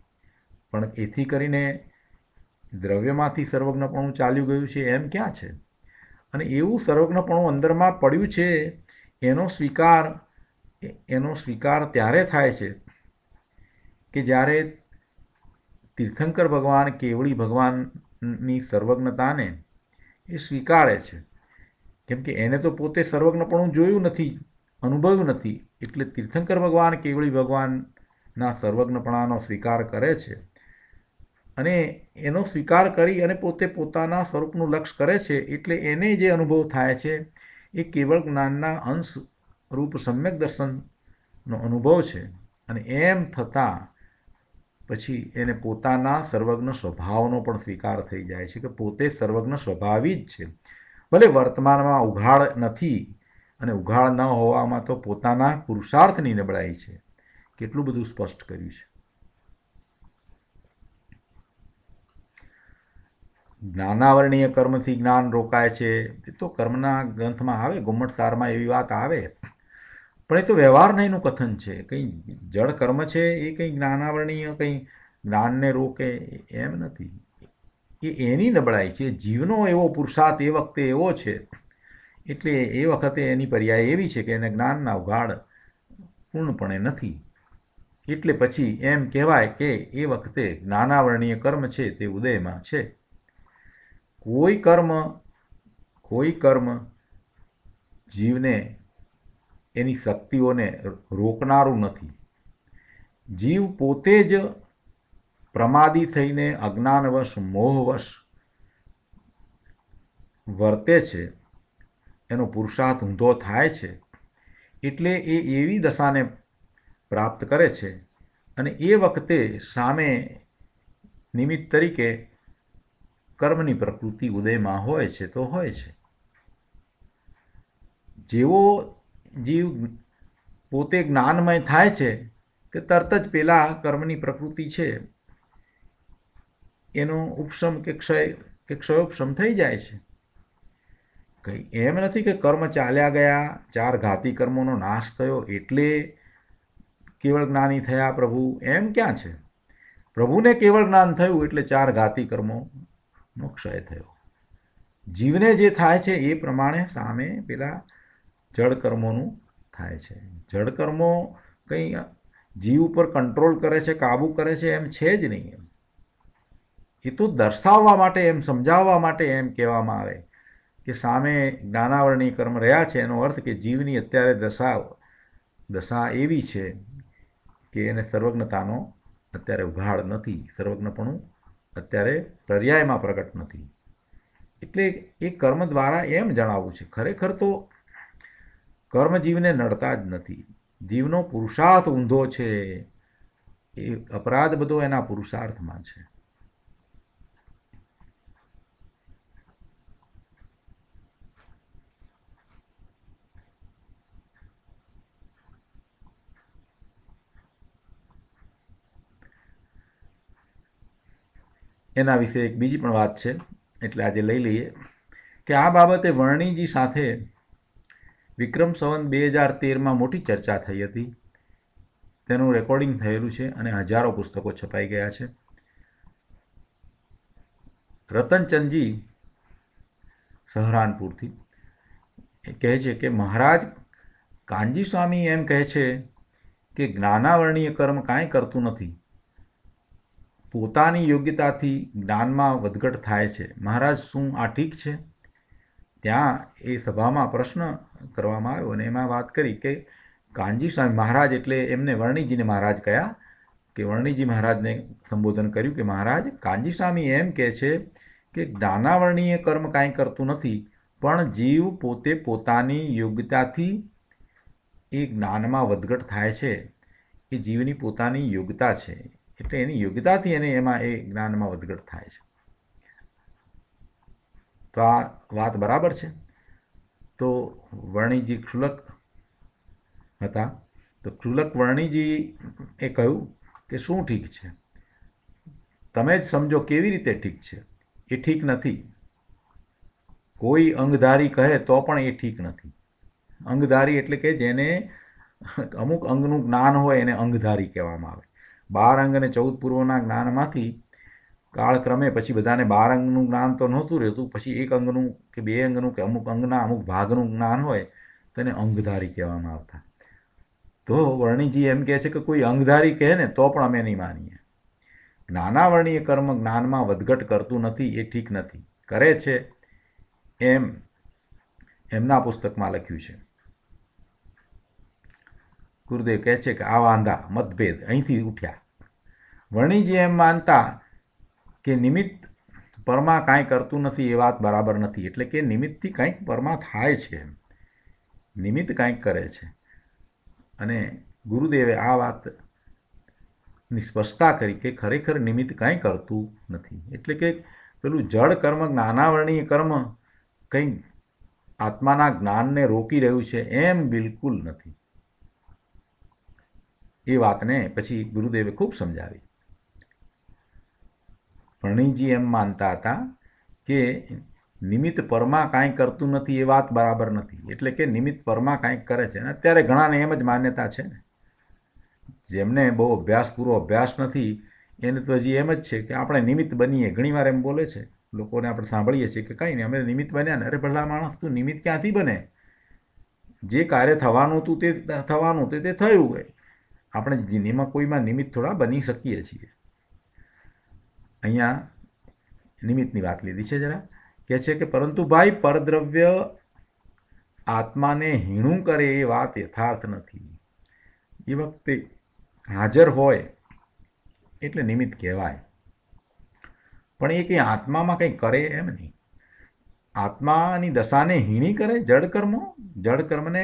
પણ એથી કરીને દ્રવ્યમાંથી સર્વજ્ઞપણું ચાલ્યું ગયું છે એમ ક્યાં છે અને એવું સર્વજ્ઞપણું અંદરમાં પડ્યું છે એનો સ્વીકાર એનો સ્વીકાર ત્યારે થાય છે કે જ્યારે તીર્થંકર ભગવાન કેવળી ભગવાનની સર્વજ્ઞતાને એ સ્વીકારે છે કેમ કે એને તો પોતે સર્વજ્ઞપણું જોયું નથી અનુભવ્યું નથી એટલે તીર્થંકર ભગવાન કેવળી ભગવાનના સર્વજ્ઞપણાનો સ્વીકાર કરે છે અને એનો સ્વીકાર કરી અને પોતે પોતાના સ્વરૂપનું લક્ષ્ય કરે છે એટલે એને જે અનુભવ થાય છે એ કેવળ જ્ઞાનના અંશ રૂપ સમ્યક દર્શનનો અનુભવ છે અને એમ થતાં પછી એને પોતાના સર્વજ્ઞ સ્વભાવનો પણ સ્વીકાર થઈ જાય છે કે પોતે સર્વજ્ઞ સ્વભાવી જ છે ભલે વર્તમાનમાં ઉઘાડ નથી અને ઉઘાડ ન હોવામાં તો પોતાના પુરુષાર્થની નબળાઈ છે કેટલું બધું સ્પષ્ટ કર્યું છે જ્ઞાનાવરણીય કર્મથી જ્ઞાન રોકાય છે એ તો કર્મના ગ્રંથમાં આવે સારમાં એવી વાત આવે પણ એ તો વ્યવહારના એનું કથન છે કંઈ જળ કર્મ છે એ કંઈ જ્ઞાનાવરણીય કંઈ જ્ઞાનને રોકે એમ નથી એ એની નબળાઈ છે જીવનો એવો પુરુષાર્થ એ વખતે એવો છે એટલે એ વખતે એની પર્યાય એવી છે કે એને જ્ઞાનના ઉઘાડ પૂર્ણપણે નથી એટલે પછી એમ કહેવાય કે એ વખતે જ્ઞાનાવરણીય કર્મ છે તે ઉદયમાં છે કોઈ કર્મ કોઈ કર્મ જીવને એની શક્તિઓને રોકનારું નથી જીવ પોતે જ પ્રમાદી થઈને અજ્ઞાનવશ મોહવશ વર્તે છે એનો પુરુષાર્થ ઊંધો થાય છે એટલે એ એવી દશાને પ્રાપ્ત કરે છે અને એ વખતે સામે નિમિત્ત તરીકે કર્મની પ્રકૃતિ ઉદયમાં હોય છે તો હોય છે જેવો જીવ પોતે જ્ઞાનમય થાય છે કે તરત જ પેલા કર્મની પ્રકૃતિ છે એનો ઉપશમ કે ક્ષય કે ક્ષયોપશમ થઈ જાય છે કંઈ એમ નથી કે કર્મ ચાલ્યા ગયા ચાર ઘાતી કર્મોનો નાશ થયો એટલે કેવળ જ્ઞાની થયા પ્રભુ એમ ક્યાં છે પ્રભુને કેવળ જ્ઞાન થયું એટલે ચાર ઘાતી કર્મોનો ક્ષય થયો જીવને જે થાય છે એ પ્રમાણે સામે પેલા જળકર્મોનું થાય છે જળકર્મો કંઈ જીવ ઉપર કંટ્રોલ કરે છે કાબુ કરે છે એમ છે જ નહીં એમ એ તો દર્શાવવા માટે એમ સમજાવવા માટે એમ કહેવામાં આવે કે સામે જ્ઞાનાવરણી કર્મ રહ્યા છે એનો અર્થ કે જીવની અત્યારે દશા દશા એવી છે કે એને સર્વજ્ઞતાનો અત્યારે ઉઘાડ નથી સર્વજ્ઞપણું અત્યારે પર્યાયમાં પ્રગટ નથી એટલે એ કર્મ દ્વારા એમ જણાવવું છે ખરેખર તો કર્મજીવને નડતા જ નથી જીવનો પુરુષાર્થ ઊંધો છે એ અપરાધ બધો એના પુરુષાર્થમાં છે એના વિશે એક બીજી પણ વાત છે એટલે આજે લઈ લઈએ કે આ બાબતે વર્ણિજી સાથે વિક્રમ સંવત બે હજાર તેરમાં મોટી ચર્ચા થઈ હતી તેનું રેકોર્ડિંગ થયેલું છે અને હજારો પુસ્તકો છપાઈ ગયા છે રતનચંદજી સહરાનપુરથી કહે છે કે મહારાજ કાનજી સ્વામી એમ કહે છે કે જ્ઞાનાવર્ણીય કર્મ કાંઈ કરતું નથી પોતાની યોગ્યતાથી જ્ઞાનમાં વધઘટ થાય છે મહારાજ શું આ ઠીક છે ત્યાં એ સભામાં પ્રશ્ન કરવામાં આવ્યો અને એમાં વાત કરી કે કાનજી સ્વામી મહારાજ એટલે એમને વર્ણિજીને મહારાજ કયા કે વર્ણિજી મહારાજને સંબોધન કર્યું કે મહારાજ કાનજી સ્વામી એમ કહે છે કે જ્ઞાનાવર્ણીય કર્મ કાંઈ કરતું નથી પણ જીવ પોતે પોતાની યોગ્યતાથી એ જ્ઞાનમાં વધઘટ થાય છે એ જીવની પોતાની યોગ્યતા છે એટલે એની યોગ્યતાથી એને એમાં એ જ્ઞાનમાં વધઘટ થાય છે તો આ વાત બરાબર છે તો વર્ણિજી ક્ષુલક હતા તો ક્ષુલક વર્ણિજી એ કહ્યું કે શું ઠીક છે તમે જ સમજો કેવી રીતે ઠીક છે એ ઠીક નથી કોઈ અંગધારી કહે તો પણ એ ઠીક નથી અંગધારી એટલે કે જેને અમુક અંગનું જ્ઞાન હોય એને અંગધારી કહેવામાં આવે બાર અંગ અને ચૌદ પૂર્વના જ્ઞાનમાંથી કાળક્રમે પછી બધાને બાર અંગનું જ્ઞાન તો નહોતું રહેતું પછી એક અંગનું કે બે અંગનું કે અમુક અંગના અમુક ભાગનું જ્ઞાન હોય તેને અંગધારી કહેવામાં આવતા તો વર્ણિજી એમ કહે છે કે કોઈ અંગધારી કહે ને તો પણ અમે નહીં માનીએ જ્ઞાનાવર્ણીય કર્મ જ્ઞાનમાં વધઘટ કરતું નથી એ ઠીક નથી કરે છે એમ એમના પુસ્તકમાં લખ્યું છે ગુરુદેવ કહે છે કે આ વાંધા મતભેદ અહીંથી ઉઠ્યા વર્ણિજી એમ માનતા કે નિમિત્ત પરમા કાંઈ કરતું નથી એ વાત બરાબર નથી એટલે કે નિમિત્તથી કંઈક પરમા થાય છે એમ નિમિત્ત કંઈક કરે છે અને ગુરુદેવે આ વાત સ્પષ્ટતા કરી કે ખરેખર નિમિત્ત કંઈ કરતું નથી એટલે કે પેલું જળ કર્મ જ્ઞાનાવરણીય કર્મ કંઈ આત્માના જ્ઞાનને રોકી રહ્યું છે એમ બિલકુલ નથી એ વાતને પછી ગુરુદેવે ખૂબ સમજાવી ભરણીજી એમ માનતા હતા કે નિમિત્ત પરમાં કાંઈ કરતું નથી એ વાત બરાબર નથી એટલે કે નિમિત્ત પરમાં કાંઈક કરે છે અને અત્યારે ઘણાને એમ જ માન્યતા છે ને જેમને બહુ અભ્યાસ પૂરો અભ્યાસ નથી એને તો હજી એમ જ છે કે આપણે નિમિત્ત બનીએ ઘણીવાર એમ બોલે છે લોકોને આપણે સાંભળીએ છીએ કે કંઈ નહીં અમે નિમિત્ત બન્યા ને અરે ભલા માણસ તું નિમિત્ત ક્યાંથી બને જે કાર્ય થવાનું હતું તે થવાનું તે થયું આપણે જિંદગીમાં કોઈમાં નિમિત્ત થોડા બની શકીએ છીએ અહીંયા નિમિત્તની વાત લીધી છે જરા કહે છે કે પરંતુ ભાઈ પરદ્રવ્ય આત્માને હીણું કરે એ વાત યથાર્થ નથી એ વખતે હાજર હોય એટલે નિમિત્ત કહેવાય પણ એ કંઈ આત્મામાં કંઈ કરે એમ નહીં આત્માની દશાને હીણી કરે જડકર્મો જડકર્મને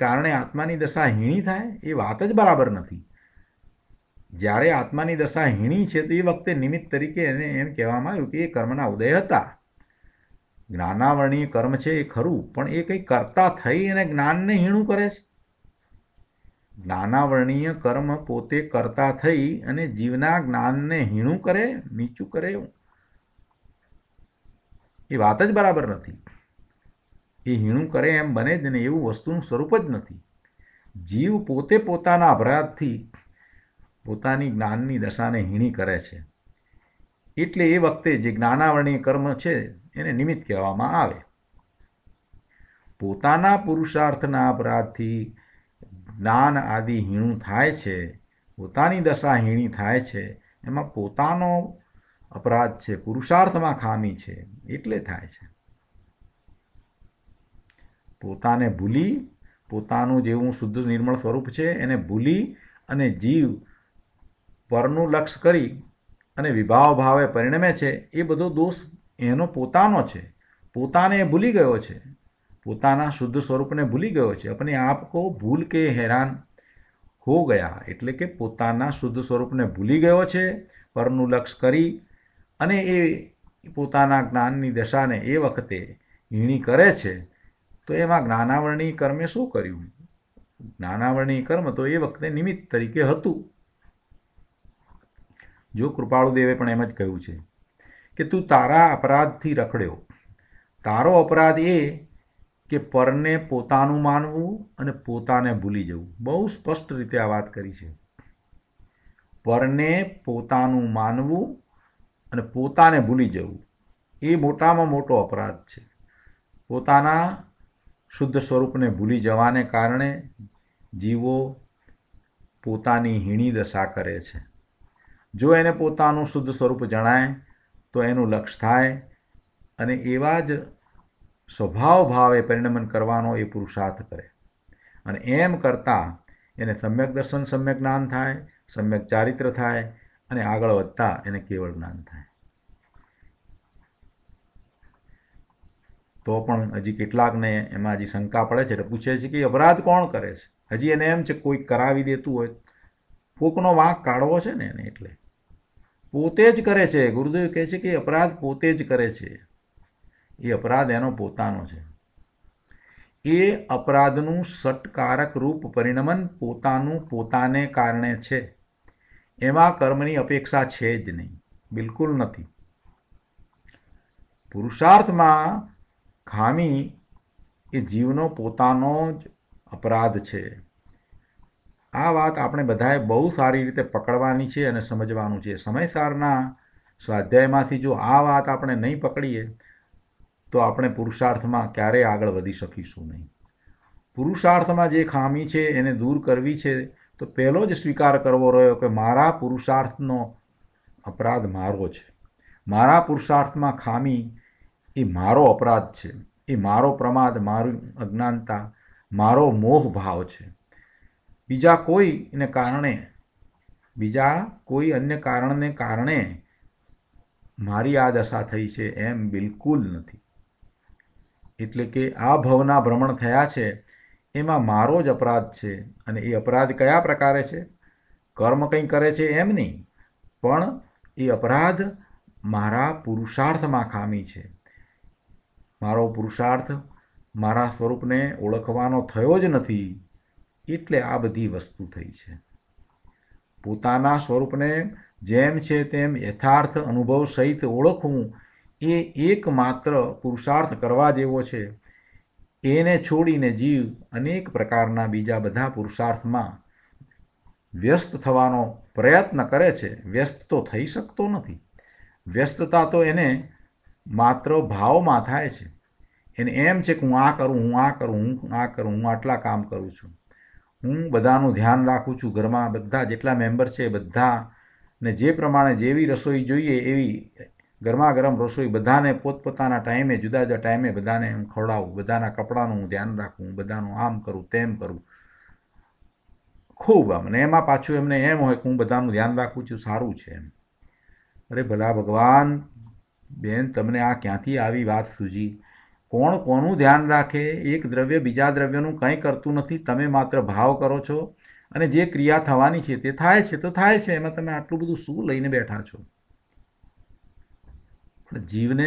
કારણે આત્માની દશા હીણી થાય એ વાત જ બરાબર નથી જ્યારે આત્માની દશા હીણી છે તો એ વખતે નિમિત્ત તરીકે એને એમ કહેવામાં આવ્યું કે એ કર્મના ઉદય હતા જ્ઞાનાવરણીય કર્મ છે એ ખરું પણ એ કંઈ કરતા થઈ અને જ્ઞાનને હીણું કરે છે જ્ઞાનાવરણીય કર્મ પોતે કરતા થઈ અને જીવના જ્ઞાનને હીણું કરે નીચું કરે એ વાત જ બરાબર નથી એ હીણું કરે એમ બને જ ને એવું વસ્તુનું સ્વરૂપ જ નથી જીવ પોતે પોતાના અપરાધથી પોતાની જ્ઞાનની દશાને હીણી કરે છે એટલે એ વખતે જે જ્ઞાનાવરણીય કર્મ છે એને નિમિત્ત કહેવામાં આવે પોતાના પુરુષાર્થના અપરાધથી જ્ઞાન આદિ હીણું થાય છે પોતાની દશા હીણી થાય છે એમાં પોતાનો અપરાધ છે પુરુષાર્થમાં ખામી છે એટલે થાય છે પોતાને ભૂલી પોતાનું જેવું શુદ્ધ નિર્મળ સ્વરૂપ છે એને ભૂલી અને જીવ પરનું લક્ષ્ય કરી અને વિભાવ ભાવે પરિણમે છે એ બધો દોષ એનો પોતાનો છે પોતાને ભૂલી ગયો છે પોતાના શુદ્ધ સ્વરૂપને ભૂલી ગયો છે અપને આપકો ભૂલ કે હેરાન હો ગયા એટલે કે પોતાના શુદ્ધ સ્વરૂપને ભૂલી ગયો છે પરનું લક્ષ્ય કરી અને એ પોતાના જ્ઞાનની દશાને એ વખતે હીણી કરે છે તો એમાં જ્ઞાનાવરણી કર્મે શું કર્યું જ્ઞાનાવરણી કર્મ તો એ વખતે નિમિત્ત તરીકે હતું જો કૃપાળુદેવે પણ એમ જ કહ્યું છે કે તું તારા અપરાધથી રખડ્યો તારો અપરાધ એ કે પરને પોતાનું માનવું અને પોતાને ભૂલી જવું બહુ સ્પષ્ટ રીતે આ વાત કરી છે પરને પોતાનું માનવું અને પોતાને ભૂલી જવું એ મોટામાં મોટો અપરાધ છે પોતાના શુદ્ધ સ્વરૂપને ભૂલી જવાને કારણે જીવો પોતાની હીણી દશા કરે છે જો એને પોતાનું શુદ્ધ સ્વરૂપ જણાય તો એનું લક્ષ્ય થાય અને એવા જ સ્વભાવ ભાવે પરિણમન કરવાનો એ પુરુષાર્થ કરે અને એમ કરતાં એને સમ્યક દર્શન સમ્યક જ્ઞાન થાય સમ્યક ચારિત્ર થાય અને આગળ વધતા એને કેવળ જ્ઞાન થાય તો પણ હજી કેટલાકને એમાં હજી શંકા પડે છે એટલે પૂછે છે કે અપરાધ કોણ કરે છે હજી એને એમ છે કોઈ કરાવી દેતું હોય કોકનો વાંક કાઢવો છે ને એને એટલે પોતે જ કરે છે ગુરુદેવ કહે છે કે અપરાધ પોતે જ કરે છે એ અપરાધ એનો પોતાનો છે એ અપરાધનું સટકારક રૂપ પરિણમન પોતાનું પોતાને કારણે છે એમાં કર્મની અપેક્ષા છે જ નહીં બિલકુલ નથી પુરુષાર્થમાં ખામી એ જીવનો પોતાનો જ અપરાધ છે આ વાત આપણે બધાએ બહુ સારી રીતે પકડવાની છે અને સમજવાનું છે સમયસારના સ્વાધ્યાયમાંથી જો આ વાત આપણે નહીં પકડીએ તો આપણે પુરુષાર્થમાં ક્યારેય આગળ વધી શકીશું નહીં પુરુષાર્થમાં જે ખામી છે એને દૂર કરવી છે તો પહેલો જ સ્વીકાર કરવો રહ્યો કે મારા પુરુષાર્થનો અપરાધ મારો છે મારા પુરુષાર્થમાં ખામી એ મારો અપરાધ છે એ મારો પ્રમાદ મારું અજ્ઞાનતા મારો મોહ ભાવ છે બીજા કોઈને કારણે બીજા કોઈ અન્ય કારણને કારણે મારી આ દશા થઈ છે એમ બિલકુલ નથી એટલે કે આ ભવના ભ્રમણ થયા છે એમાં મારો જ અપરાધ છે અને એ અપરાધ કયા પ્રકારે છે કર્મ કંઈ કરે છે એમ નહીં પણ એ અપરાધ મારા પુરુષાર્થમાં ખામી છે મારો પુરુષાર્થ મારા સ્વરૂપને ઓળખવાનો થયો જ નથી એટલે આ બધી વસ્તુ થઈ છે પોતાના સ્વરૂપને જેમ છે તેમ યથાર્થ અનુભવ સહિત ઓળખવું એ એકમાત્ર પુરુષાર્થ કરવા જેવો છે એને છોડીને જીવ અનેક પ્રકારના બીજા બધા પુરુષાર્થમાં વ્યસ્ત થવાનો પ્રયત્ન કરે છે વ્યસ્ત તો થઈ શકતો નથી વ્યસ્તતા તો એને માત્ર ભાવમાં થાય છે એને એમ છે કે હું આ કરું હું આ કરું હું આ કરું હું આટલા કામ કરું છું હું બધાનું ધ્યાન રાખું છું ઘરમાં બધા જેટલા મેમ્બર છે બધા ને જે પ્રમાણે જેવી રસોઈ જોઈએ એવી ગરમા ગરમ રસોઈ બધાને પોતપોતાના ટાઈમે જુદા જુદા ટાઈમે બધાને હું ખવડાવું બધાના કપડાનું હું ધ્યાન રાખું બધાનું આમ કરું તેમ કરું ખૂબ આમ અને એમાં પાછું એમને એમ હોય કે હું બધાનું ધ્યાન રાખું છું સારું છે એમ અરે ભલા ભગવાન બેન તમને આ ક્યાંથી આવી વાત સૂજી કોણ કોનું ધ્યાન રાખે એક દ્રવ્ય બીજા દ્રવ્યનું કંઈ કરતું નથી તમે માત્ર ભાવ કરો છો અને જે ક્રિયા થવાની છે તે થાય છે તો થાય છે એમાં તમે આટલું બધું શું લઈને બેઠા છો પણ જીવને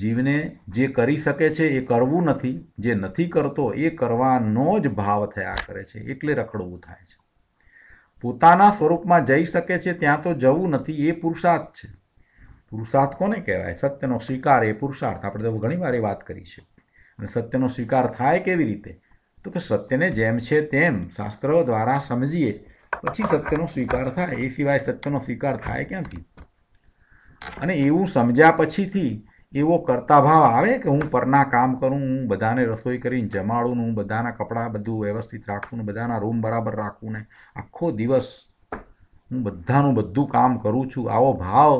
જીવને જે કરી શકે છે એ કરવું નથી જે નથી કરતો એ કરવાનો જ ભાવ થયા કરે છે એટલે રખડવું થાય છે પોતાના સ્વરૂપમાં જઈ શકે છે ત્યાં તો જવું નથી એ પુરુષાર્થ છે પુરુષાર્થ કોને કહેવાય સત્યનો સ્વીકાર એ પુરુષાર્થ આપણે તો ઘણી વાર એ વાત કરી છે અને સત્યનો સ્વીકાર થાય કેવી રીતે તો કે સત્યને જેમ છે તેમ શાસ્ત્ર દ્વારા સમજીએ પછી સત્યનો સ્વીકાર થાય એ સિવાય સત્યનો સ્વીકાર થાય ક્યાંથી અને એવું સમજ્યા પછીથી એવો કરતા ભાવ આવે કે હું પરના કામ કરું હું બધાને રસોઈ કરીને જમાડું હું બધાના કપડાં બધું વ્યવસ્થિત રાખું ને બધાના રૂમ બરાબર રાખું ને આખો દિવસ હું બધાનું બધું કામ કરું છું આવો ભાવ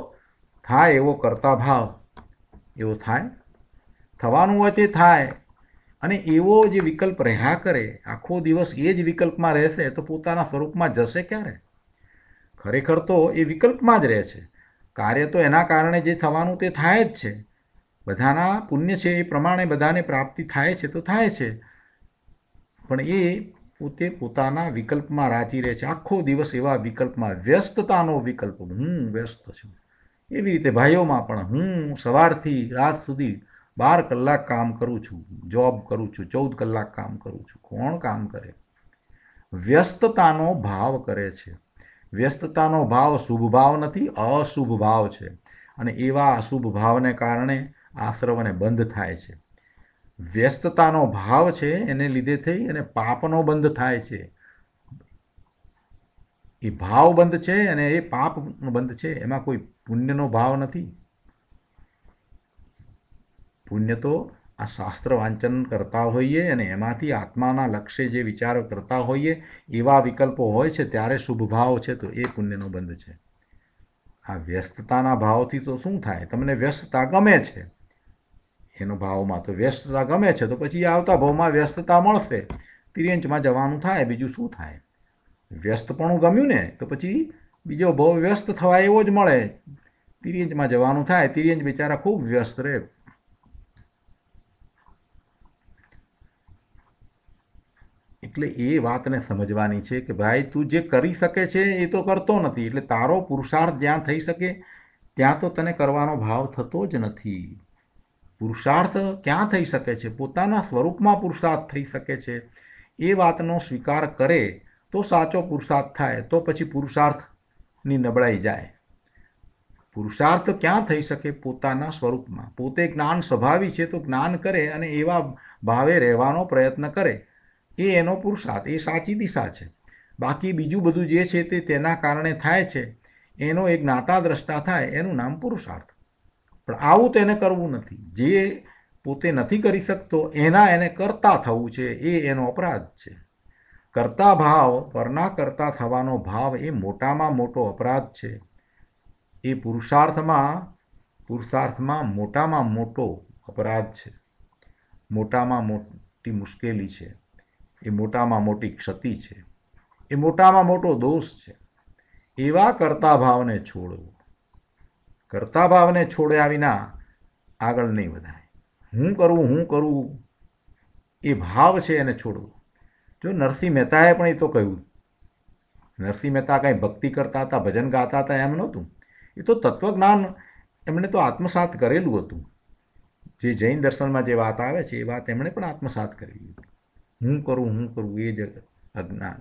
થાય એવો કરતા ભાવ એવો થાય થવાનું હોય તે થાય અને એવો જે વિકલ્પ રહ્યા કરે આખો દિવસ એ જ વિકલ્પમાં રહેશે તો પોતાના સ્વરૂપમાં જશે ક્યારે ખરેખર તો એ વિકલ્પમાં જ રહે છે કાર્ય તો એના કારણે જે થવાનું તે થાય જ છે બધાના પુણ્ય છે એ પ્રમાણે બધાને પ્રાપ્તિ થાય છે તો થાય છે પણ એ પોતે પોતાના વિકલ્પમાં રાચી રહે છે આખો દિવસ એવા વિકલ્પમાં વ્યસ્તતાનો વિકલ્પ હું વ્યસ્ત છું એવી રીતે ભાઈઓમાં પણ હું સવારથી રાત સુધી બાર કલાક કામ કરું છું જોબ કરું છું ચૌદ કલાક કામ કરું છું કોણ કામ કરે વ્યસ્તતાનો ભાવ કરે છે વ્યસ્તતાનો ભાવ શુભ ભાવ નથી અશુભ ભાવ છે અને એવા અશુભ ભાવને કારણે આશ્રમને બંધ થાય છે વ્યસ્તતાનો ભાવ છે એને લીધે થઈ અને પાપનો બંધ થાય છે એ ભાવ બંધ છે અને એ પાપ બંધ છે એમાં કોઈ પુણ્યનો ભાવ નથી પુણ્ય તો આ શાસ્ત્ર વાંચન કરતા હોઈએ અને એમાંથી આત્માના લક્ષ્ય જે વિચારો કરતા હોઈએ એવા વિકલ્પો હોય છે ત્યારે શુભ ભાવ છે તો એ પુણ્યનો બંધ છે આ વ્યસ્તતાના ભાવથી તો શું થાય તમને વ્યસ્તતા ગમે છે એનો ભાવમાં તો વ્યસ્તતા ગમે છે તો પછી આવતા ભાવમાં વ્યસ્તતા મળશે તિર્યંચમાં જવાનું થાય બીજું શું થાય વ્યસ્તપણું ગમ્યું ને તો પછી બીજો બહુ વ્યસ્ત થવા એવો જ મળે તિર્યંજમાં જવાનું થાય તિરિયંજ બિચારા ખૂબ વ્યસ્ત રહે એટલે એ વાતને સમજવાની છે કે ભાઈ તું જે કરી શકે છે એ તો કરતો નથી એટલે તારો પુરુષાર્થ જ્યાં થઈ શકે ત્યાં તો તને કરવાનો ભાવ થતો જ નથી પુરુષાર્થ ક્યાં થઈ શકે છે પોતાના સ્વરૂપમાં પુરુષાર્થ થઈ શકે છે એ વાતનો સ્વીકાર કરે તો સાચો પુરુષાર્થ થાય તો પછી પુરુષાર્થની નબળાઈ જાય પુરુષાર્થ ક્યાં થઈ શકે પોતાના સ્વરૂપમાં પોતે જ્ઞાન સ્વભાવી છે તો જ્ઞાન કરે અને એવા ભાવે રહેવાનો પ્રયત્ન કરે એ એનો પુરુષાર્થ એ સાચી દિશા છે બાકી બીજું બધું જે છે તે તેના કારણે થાય છે એનો એક જ્ઞાતા દ્રષ્ટા થાય એનું નામ પુરુષાર્થ પણ આવું તેને કરવું નથી જે પોતે નથી કરી શકતો એના એને કરતા થવું છે એ એનો અપરાધ છે કરતા ભાવ પરના કરતા થવાનો ભાવ એ મોટામાં મોટો અપરાધ છે એ પુરુષાર્થમાં પુરુષાર્થમાં મોટામાં મોટો અપરાધ છે મોટામાં મોટી મુશ્કેલી છે એ મોટામાં મોટી ક્ષતિ છે એ મોટામાં મોટો દોષ છે એવા કરતા ભાવને છોડવો કરતા ભાવને છોડ્યા વિના આગળ નહીં વધાય હું કરું હું કરું એ ભાવ છે એને છોડવું જો નરસિંહ મહેતાએ પણ એ તો કહ્યું નરસિંહ મહેતા કંઈ ભક્તિ કરતા હતા ભજન ગાતા હતા એમ નહોતું એ તો તત્વજ્ઞાન એમણે તો આત્મસાત કરેલું હતું જે જૈન દર્શનમાં જે વાત આવે છે એ વાત એમણે પણ આત્મસાત કરેલી હતી હું કરું હું કરું એ જ અજ્ઞાન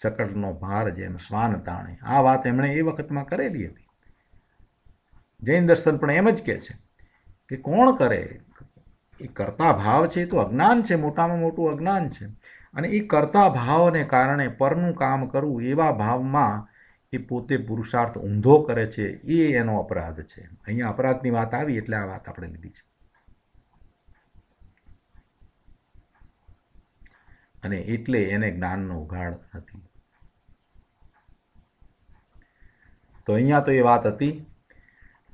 સકટનો ભાર જેમ શ્વાન તાણે આ વાત એમણે એ વખતમાં કરેલી હતી જૈન દર્શન પણ એમ જ કહે છે કે કોણ કરે એ કરતા ભાવ છે એ તો અજ્ઞાન છે મોટામાં મોટું અજ્ઞાન છે અને એ કરતા ભાવને કારણે પરનું કામ કરવું એવા ભાવમાં એ પોતે પુરુષાર્થ ઊંધો કરે છે એ એનો અપરાધ છે અહીંયા અપરાધની વાત આવી એટલે આ વાત આપણે લીધી છે અને એટલે એને જ્ઞાનનો ઉઘાડ નથી તો અહીંયા તો એ વાત હતી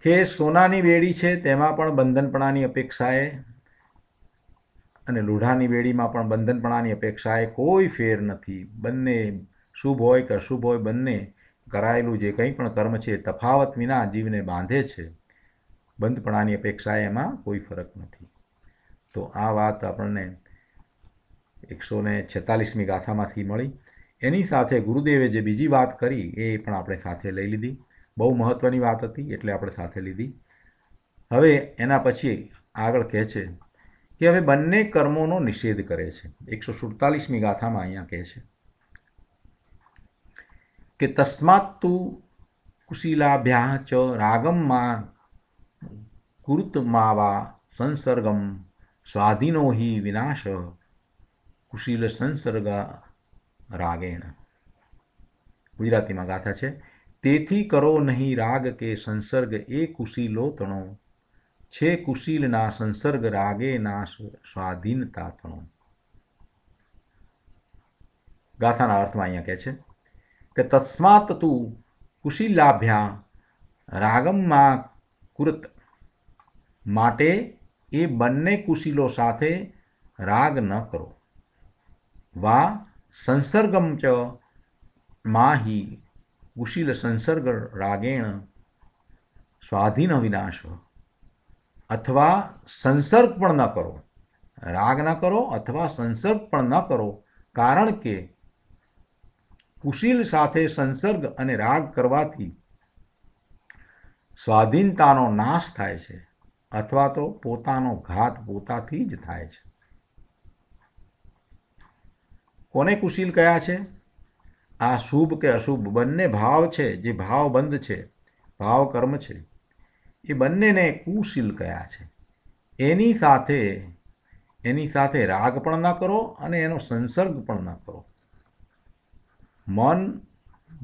કે સોનાની વેડી છે તેમાં પણ બંધનપણાની અપેક્ષાએ અને લુઢાની વેડીમાં પણ બંધનપણાની અપેક્ષાએ કોઈ ફેર નથી બંને શુભ હોય કે અશુભ હોય બંને કરાયેલું જે કંઈ પણ કર્મ છે તફાવત વિના જીવને બાંધે છે બંધપણાની અપેક્ષાએ એમાં કોઈ ફરક નથી તો આ વાત આપણને એકસો ને છેતાલીસમી ગાથામાંથી મળી એની સાથે ગુરુદેવે જે બીજી વાત કરી એ પણ આપણે સાથે લઈ લીધી બહુ મહત્ત્વની વાત હતી એટલે આપણે સાથે લીધી હવે એના પછી આગળ કહે છે કે હવે બંને કર્મોનો નિષેધ કરે છે એકસો સુડતાલીસમી ગાથામાં અહીંયા કહે છે કે તસ્માત તું કુશીલાભ્યા ચ રાગમમાં કુરુતમાં વા સંસર્ગમ સ્વાધીનો હિ વિનાશ કુશીલ સંસર્ગ રાગેણ ગુજરાતીમાં ગાથા છે તેથી કરો નહીં રાગ કે સંસર્ગ એ કુશીલો તણો છે કુશીલના સંસર્ગ રાગેના સ્વાધીનતા તણો ગાથાના અર્થમાં અહીંયા કહે છે કે તસ્માત તું કુશીલાભ્યા રાગમમાં કૃત માટે એ બંને કુશીલો સાથે રાગ ન કરો વા સંસર્ગમ ચ માહી કુશીલ સંસર્ગ રાગેણ સ્વાધીન વિનાશ અથવા સંસર્ગ પણ ન કરો રાગ ન કરો અથવા સંસર્ગ પણ ન કરો કારણ કે કુશીલ સાથે સંસર્ગ અને રાગ કરવાથી સ્વાધીનતાનો નાશ થાય છે અથવા તો પોતાનો ઘાત પોતાથી જ થાય છે કોને કુશીલ કયા છે આ શુભ કે અશુભ બંને ભાવ છે જે ભાવ બંધ છે ભાવ કર્મ છે એ બંનેને કુશીલ કયા છે એની સાથે એની સાથે રાગ પણ ન કરો અને એનો સંસર્ગ પણ ન કરો મન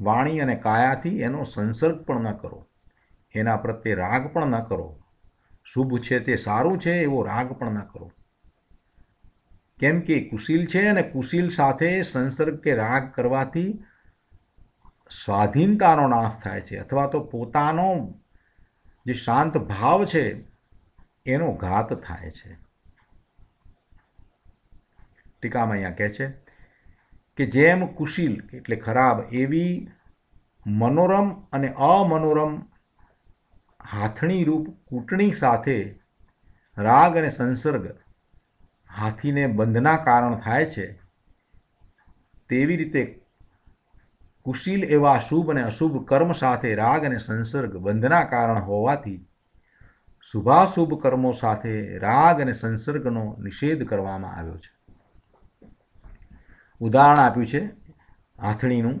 વાણી અને કાયાથી એનો સંસર્ગ પણ ન કરો એના પ્રત્યે રાગ પણ ન કરો શુભ છે તે સારું છે એવો રાગ પણ ન કરો કેમ કે કુશીલ છે અને કુશીલ સાથે સંસર્ગ કે રાગ કરવાથી સ્વાધીનતાનો નાશ થાય છે અથવા તો પોતાનો જે શાંત ભાવ છે એનો ઘાત થાય છે ટીકામાં અહીંયા કહે છે કે જેમ કુશીલ એટલે ખરાબ એવી મનોરમ અને અમનોરમ હાથણી રૂપ કૂટણી સાથે રાગ અને સંસર્ગ હાથીને બંધના કારણ થાય છે તેવી રીતે કુશીલ એવા શુભ અને અશુભ કર્મ સાથે રાગ અને સંસર્ગ બંધના કારણ હોવાથી શુભાશુભ કર્મો સાથે રાગ અને સંસર્ગનો નિષેધ કરવામાં આવ્યો છે ઉદાહરણ આપ્યું છે હાથણીનું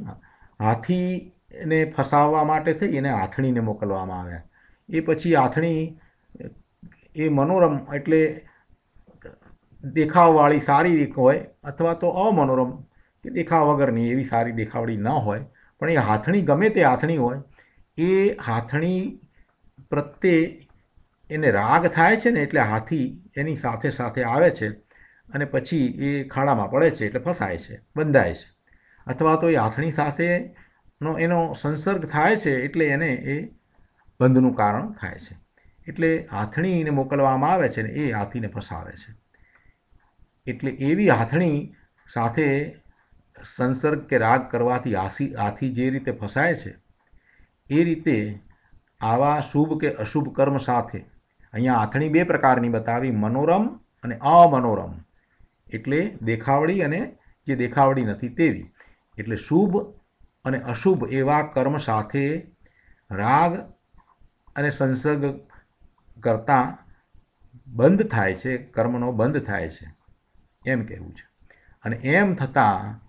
હાથીને ફસાવવા માટે થઈ એને હાથણીને મોકલવામાં આવ્યા એ પછી હાથણી એ મનોરમ એટલે દેખાવવાળી શારીરિક હોય અથવા તો અમનોરમ કે દેખાવ વગરની એવી સારી દેખાવડી ન હોય પણ એ હાથણી ગમે તે હાથણી હોય એ હાથણી પ્રત્યે એને રાગ થાય છે ને એટલે હાથી એની સાથે સાથે આવે છે અને પછી એ ખાડામાં પડે છે એટલે ફસાય છે બંધાય છે અથવા તો એ હાથણી સાથેનો એનો સંસર્ગ થાય છે એટલે એને એ બંધનું કારણ થાય છે એટલે હાથણીને મોકલવામાં આવે છે ને એ હાથીને ફસાવે છે એટલે એવી હાથણી સાથે સંસર્ગ કે રાગ કરવાથી આસી આથી જે રીતે ફસાય છે એ રીતે આવા શુભ કે અશુભ કર્મ સાથે અહીંયા આથણી બે પ્રકારની બતાવી મનોરમ અને અમનોરમ એટલે દેખાવડી અને જે દેખાવડી નથી તેવી એટલે શુભ અને અશુભ એવા કર્મ સાથે રાગ અને સંસર્ગ કરતાં બંધ થાય છે કર્મનો બંધ થાય છે એમ કહેવું છે અને એમ થતાં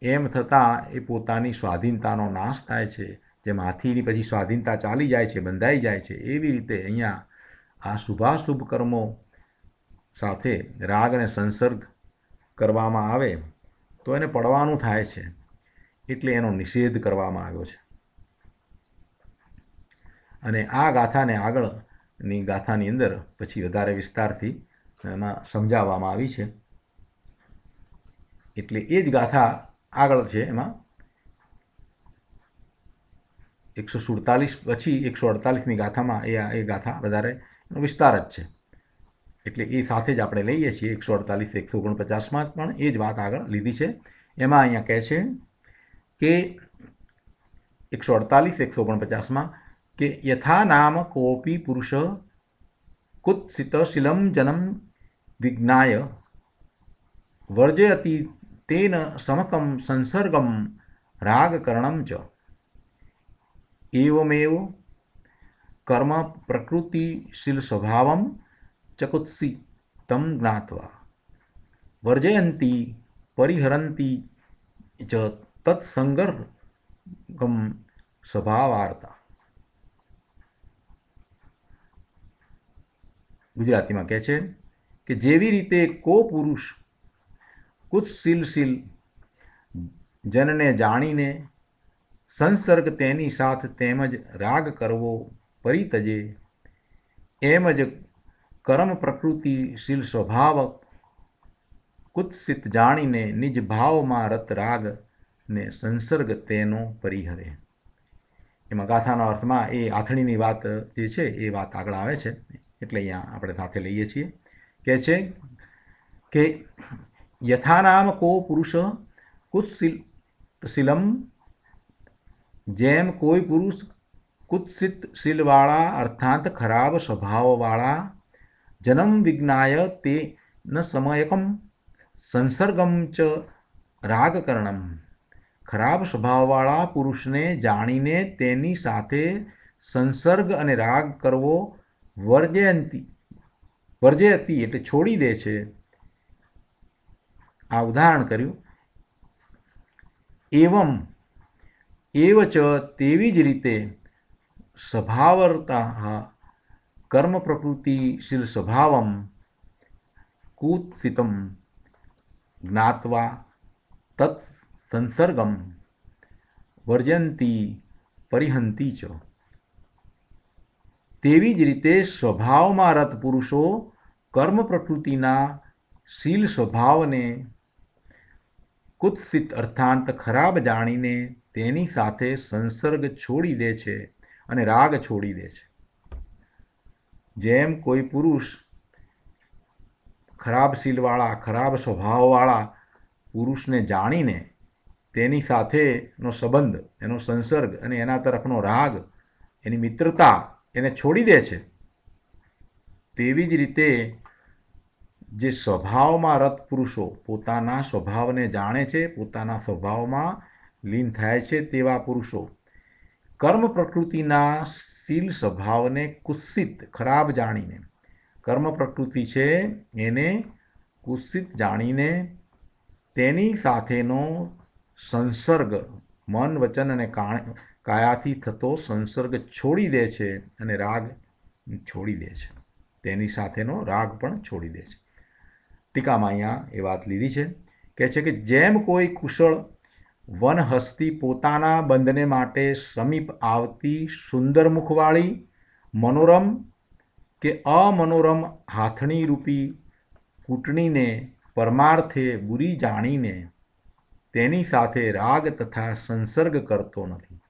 એમ થતાં એ પોતાની સ્વાધીનતાનો નાશ થાય છે જેમ હાથીની પછી સ્વાધીનતા ચાલી જાય છે બંધાઈ જાય છે એવી રીતે અહીંયા આ શુભાશુભ કર્મો સાથે રાગ અને સંસર્ગ કરવામાં આવે તો એને પડવાનું થાય છે એટલે એનો નિષેધ કરવામાં આવ્યો છે અને આ ગાથાને આગળની ગાથાની અંદર પછી વધારે વિસ્તારથી એમાં સમજાવવામાં આવી છે એટલે એ જ ગાથા આગળ છે એમાં એકસો સુડતાલીસ પછી એકસો અડતાલીસની ગાથામાં એ એ ગાથા વધારે એનો વિસ્તાર જ છે એટલે એ સાથે જ આપણે લઈએ છીએ એકસો અડતાલીસ એકસો ઓગણપચાસમાં પણ એ જ વાત આગળ લીધી છે એમાં અહીંયા કહે છે કે એકસો અડતાલીસ એકસો ઓગણપચાસમાં કે યથા નામ કોપી પુરુષ કુત્સિત શિલમ જનમ વિજ્ઞાય વર્જયતી તેન સમકમ સંસર્ગમ રાગકરણમ ચ એવમેવ કર્મ પ્રકૃતિશીલ સ્વભાવમ ચકુત્સી તમ જ્ઞાત્વા વર્જયંતી પરિહરંતી ચ તત્સંગમ સ્વભાવાર્તા ગુજરાતીમાં કહે છે કે જેવી રીતે કો પુરુષ કુત્સિલશીલ જનને જાણીને સંસર્ગ તેની સાથ તેમજ રાગ કરવો પરિતજે એમ જ કર્મ પ્રકૃતિશીલ સ્વભાવ કુત્સિત જાણીને નિજ ભાવમાં રત રાગ ને સંસર્ગ તેનો પરિહરે એમાં ગાથાના અર્થમાં એ આથણીની વાત જે છે એ વાત આગળ આવે છે એટલે અહીંયા આપણે સાથે લઈએ છીએ કહે છે કે યથાનામ કો પુરુષ કુત્સિલમ જેમ કોઈ પુરુષ કુત્સિતશીલવાળા અર્થાત ખરાબ સ્વભાવવાળા જન્મ વિજ્ઞાય તે ન સમયકમ સંસર્ગમ ચ રાગકર્ણમ ખરાબ સ્વભાવવાળા પુરુષને જાણીને તેની સાથે સંસર્ગ અને રાગ કરવો વર્જયંતી વર્જયતી એટલે છોડી દે છે આ ઉદાહરણ કર્યું એવમ એવ ચ તેવી જ રીતે સ્વભાવરતા કર્મ પ્રકૃતિશીલ સ્વભાવમ કુત્સિતમ જ્ઞાત્વા તત્ સંસર્ગમ વર્જંતી પરિહંતી ચ તેવી જ રીતે સ્વભાવમાં રત પુરુષો કર્મ પ્રકૃતિના શીલ સ્વભાવને કુત્સિત અર્થાંત ખરાબ જાણીને તેની સાથે સંસર્ગ છોડી દે છે અને રાગ છોડી દે છે જેમ કોઈ પુરુષ ખરાબ શીલવાળા ખરાબ સ્વભાવવાળા પુરુષને જાણીને તેની સાથેનો સંબંધ એનો સંસર્ગ અને એના તરફનો રાગ એની મિત્રતા એને છોડી દે છે તેવી જ રીતે જે સ્વભાવમાં રત પુરુષો પોતાના સ્વભાવને જાણે છે પોતાના સ્વભાવમાં લીન થાય છે તેવા પુરુષો કર્મ પ્રકૃતિના શીલ સ્વભાવને કુત્સિત ખરાબ જાણીને કર્મ પ્રકૃતિ છે એને કુત્સિત જાણીને તેની સાથેનો સંસર્ગ મન વચન અને કાયાથી થતો સંસર્ગ છોડી દે છે અને રાગ છોડી દે છે તેની સાથેનો રાગ પણ છોડી દે છે ટીકામાં અહીંયા એ વાત લીધી છે કે છે કે જેમ કોઈ કુશળ વન હસ્તી પોતાના બંધને માટે સમીપ આવતી સુંદર મુખવાળી મનોરમ કે અમનોરમ હાથણી રૂપી કૂટણીને પરમાર્થે બુરી જાણીને તેની સાથે રાગ તથા સંસર્ગ કરતો નથી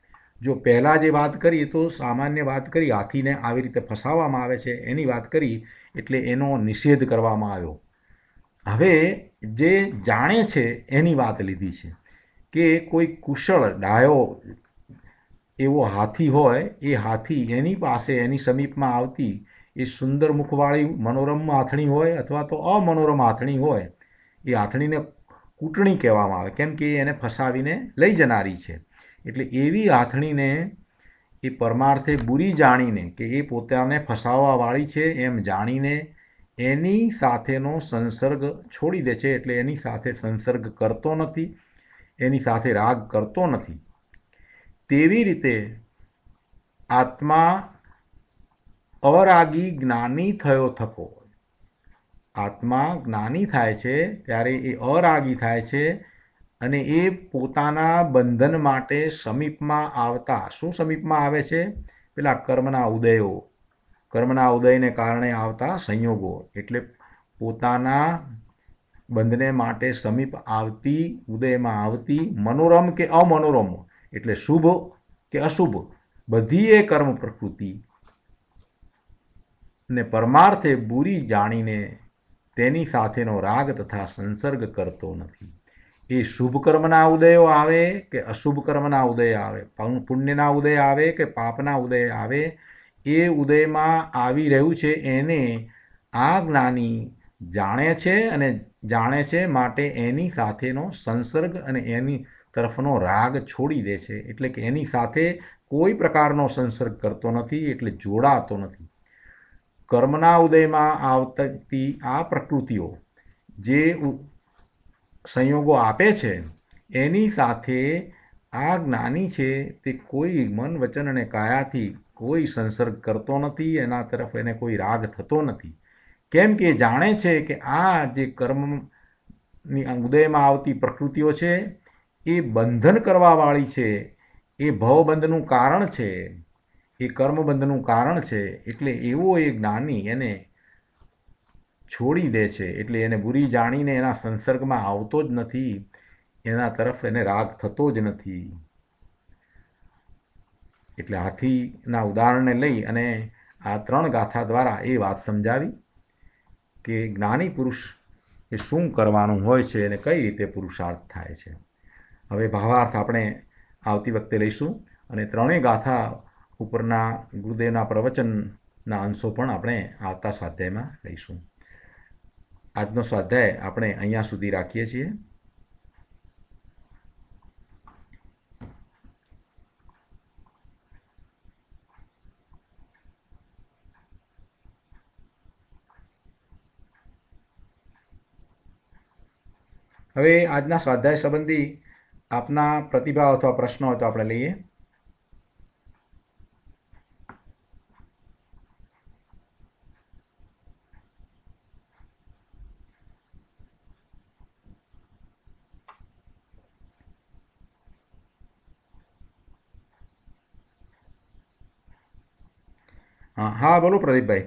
જો પહેલાં જે વાત કરીએ તો સામાન્ય વાત કરી હાથીને આવી રીતે ફસાવવામાં આવે છે એની વાત કરી એટલે એનો નિષેધ કરવામાં આવ્યો હવે જે જાણે છે એની વાત લીધી છે કે કોઈ કુશળ ડાયો એવો હાથી હોય એ હાથી એની પાસે એની સમીપમાં આવતી એ સુંદર મુખવાળી મનોરમ આથણી હોય અથવા તો અમનોરમ આથણી હોય એ આથણીને કૂટણી કહેવામાં આવે કેમ કે એને ફસાવીને લઈ જનારી છે એટલે એવી આથણીને એ પરમાર્થે બુરી જાણીને કે એ પોતાને ફસાવવાવાળી છે એમ જાણીને એની સાથેનો સંસર્ગ છોડી દે છે એટલે એની સાથે સંસર્ગ કરતો નથી એની સાથે રાગ કરતો નથી તેવી રીતે આત્મા અવરાગી જ્ઞાની થયો થકો આત્મા જ્ઞાની થાય છે ત્યારે એ અરાગી થાય છે અને એ પોતાના બંધન માટે સમીપમાં આવતા શું સમીપમાં આવે છે પેલા કર્મના ઉદયો કર્મના ઉદયને કારણે આવતા સંયોગો એટલે પોતાના બંધને માટે સમીપ આવતી ઉદયમાં આવતી મનોરમ કે અમનોરમ એટલે શુભ કે અશુભ બધી એ કર્મ પ્રકૃતિ ને પરમાર્થે બુરી જાણીને તેની સાથેનો રાગ તથા સંસર્ગ કરતો નથી એ શુભ કર્મના ઉદયો આવે કે અશુભ કર્મના ઉદય આવે પુણ્યના ઉદય આવે કે પાપના ઉદય આવે કે ઉદયમાં આવી રહ્યું છે એને આ જ્ઞાની જાણે છે અને જાણે છે માટે એની સાથેનો સંસર્ગ અને એની તરફનો રાગ છોડી દે છે એટલે કે એની સાથે કોઈ પ્રકારનો સંસર્ગ કરતો નથી એટલે જોડાતો નથી કર્મના ઉદયમાં આવતી આ પ્રકૃતિઓ જે સંયોગો આપે છે એની સાથે આ જ્ઞાની છે તે કોઈ મન વચન અને કાયાથી કોઈ સંસર્ગ કરતો નથી એના તરફ એને કોઈ રાગ થતો નથી કેમ કે જાણે છે કે આ જે કર્મની ઉદયમાં આવતી પ્રકૃતિઓ છે એ બંધન કરવાવાળી છે એ ભવબંધનું કારણ છે એ કર્મબંધનું કારણ છે એટલે એવો એ જ્ઞાની એને છોડી દે છે એટલે એને બુરી જાણીને એના સંસર્ગમાં આવતો જ નથી એના તરફ એને રાગ થતો જ નથી એટલે હાથીના ઉદાહરણને લઈ અને આ ત્રણ ગાથા દ્વારા એ વાત સમજાવી કે જ્ઞાની પુરુષ એ શું કરવાનું હોય છે અને કઈ રીતે પુરુષાર્થ થાય છે હવે ભાવાર્થ આપણે આવતી વખતે લઈશું અને ત્રણેય ગાથા ઉપરના ગુરુદેવના પ્રવચનના અંશો પણ આપણે આવતા સ્વાધ્યાયમાં લઈશું આજનો સ્વાધ્યાય આપણે અહીંયા સુધી રાખીએ છીએ હવે આજના સ્વાધ્યાય સંબંધી આપના પ્રતિભાવ અથવા પ્રશ્નો હોય તો આપણે લઈએ હા બોલો પ્રદીપભાઈ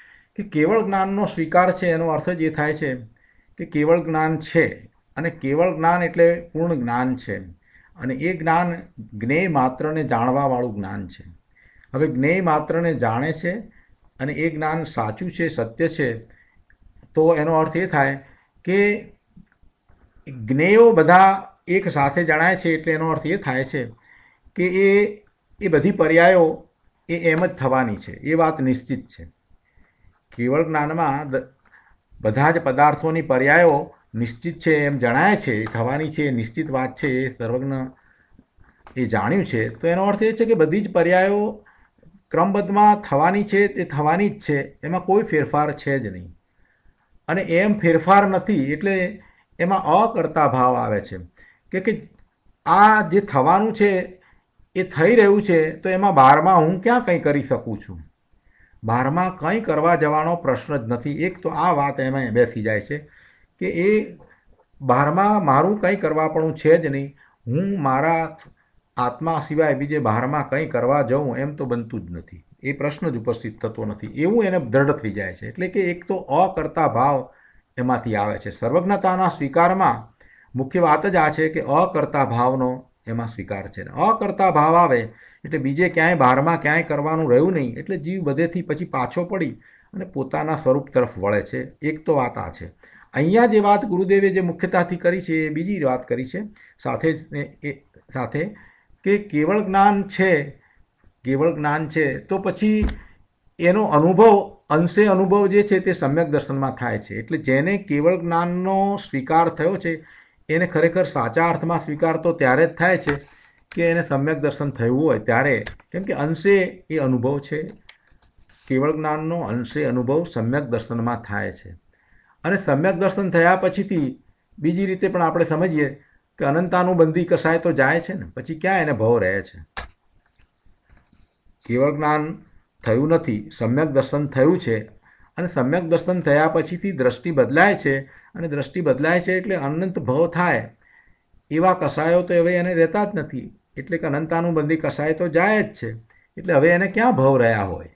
કે કેવળ જ્ઞાનનો સ્વીકાર છે એનો અર્થ જ એ થાય છે કે કેવળ જ્ઞાન છે અને કેવળ જ્ઞાન એટલે પૂર્ણ જ્ઞાન છે અને એ જ્ઞાન જ્ઞેય માત્રને જાણવાવાળું જ્ઞાન છે હવે જ્ઞેય માત્રને જાણે છે અને એ જ્ઞાન સાચું છે સત્ય છે તો એનો અર્થ એ થાય કે જ્ઞેયો બધા એક સાથે જણાય છે એટલે એનો અર્થ એ થાય છે કે એ એ બધી પર્યાયો એ એમ જ થવાની છે એ વાત નિશ્ચિત છે કેવળ જ્ઞાનમાં બધા જ પદાર્થોની પર્યાયો નિશ્ચિત છે એમ જણાય છે થવાની છે નિશ્ચિત વાત છે એ સર્વજ્ઞ એ જાણ્યું છે તો એનો અર્થ એ છે કે બધી જ પર્યાયો ક્રમબદ્ધમાં થવાની છે તે થવાની જ છે એમાં કોઈ ફેરફાર છે જ નહીં અને એમ ફેરફાર નથી એટલે એમાં અકર્તા ભાવ આવે છે કે કે આ જે થવાનું છે એ થઈ રહ્યું છે તો એમાં બારમાં હું ક્યાં કંઈ કરી શકું છું બારમાં કંઈ કરવા જવાનો પ્રશ્ન જ નથી એક તો આ વાત એમાં બેસી જાય છે કે એ બારમાં મારું કંઈ કરવાપણું છે જ નહીં હું મારા આત્મા સિવાય બીજે બહારમાં કંઈ કરવા જઉં એમ તો બનતું જ નથી એ પ્રશ્ન જ ઉપસ્થિત થતો નથી એવું એને દ્રઢ થઈ જાય છે એટલે કે એક તો અકર્તા ભાવ એમાંથી આવે છે સર્વજ્ઞતાના સ્વીકારમાં મુખ્ય વાત જ આ છે કે અકર્તા ભાવનો એમાં સ્વીકાર છે અકર્તા ભાવ આવે એટલે બીજે ક્યાંય બહારમાં ક્યાંય કરવાનું રહ્યું નહીં એટલે જીવ બધેથી પછી પાછો પડી અને પોતાના સ્વરૂપ તરફ વળે છે એક તો વાત આ છે અહીંયા જે વાત ગુરુદેવે જે મુખ્યતાથી કરી છે એ બીજી વાત કરી છે સાથે જ એ સાથે કે કેવળ જ્ઞાન છે કેવળ જ્ઞાન છે તો પછી એનો અનુભવ અંશે અનુભવ જે છે તે સમ્યક દર્શનમાં થાય છે એટલે જેને કેવળ જ્ઞાનનો સ્વીકાર થયો છે એને ખરેખર સાચા અર્થમાં સ્વીકાર તો ત્યારે જ થાય છે કે એને સમ્યક દર્શન થયું હોય ત્યારે કેમ કે અંશે એ અનુભવ છે કેવળ જ્ઞાનનો અંશે અનુભવ સમ્યક દર્શનમાં થાય છે અને સમ્યક દર્શન થયા પછીથી બીજી રીતે પણ આપણે સમજીએ કે અનંતાનું બંદી કસાય તો જાય છે ને પછી ક્યાં એને ભવ રહે છે કેવળ જ્ઞાન થયું નથી સમ્યક દર્શન થયું છે અને સમ્યક દર્શન થયા પછીથી દ્રષ્ટિ બદલાય છે અને દ્રષ્ટિ બદલાય છે એટલે અનંત ભવ થાય એવા કસાયો તો હવે એને રહેતા જ નથી એટલે કે અનંતાનું અનંતાનુબંધી કસાય તો જાય જ છે એટલે હવે એને ક્યાં ભવ રહ્યા હોય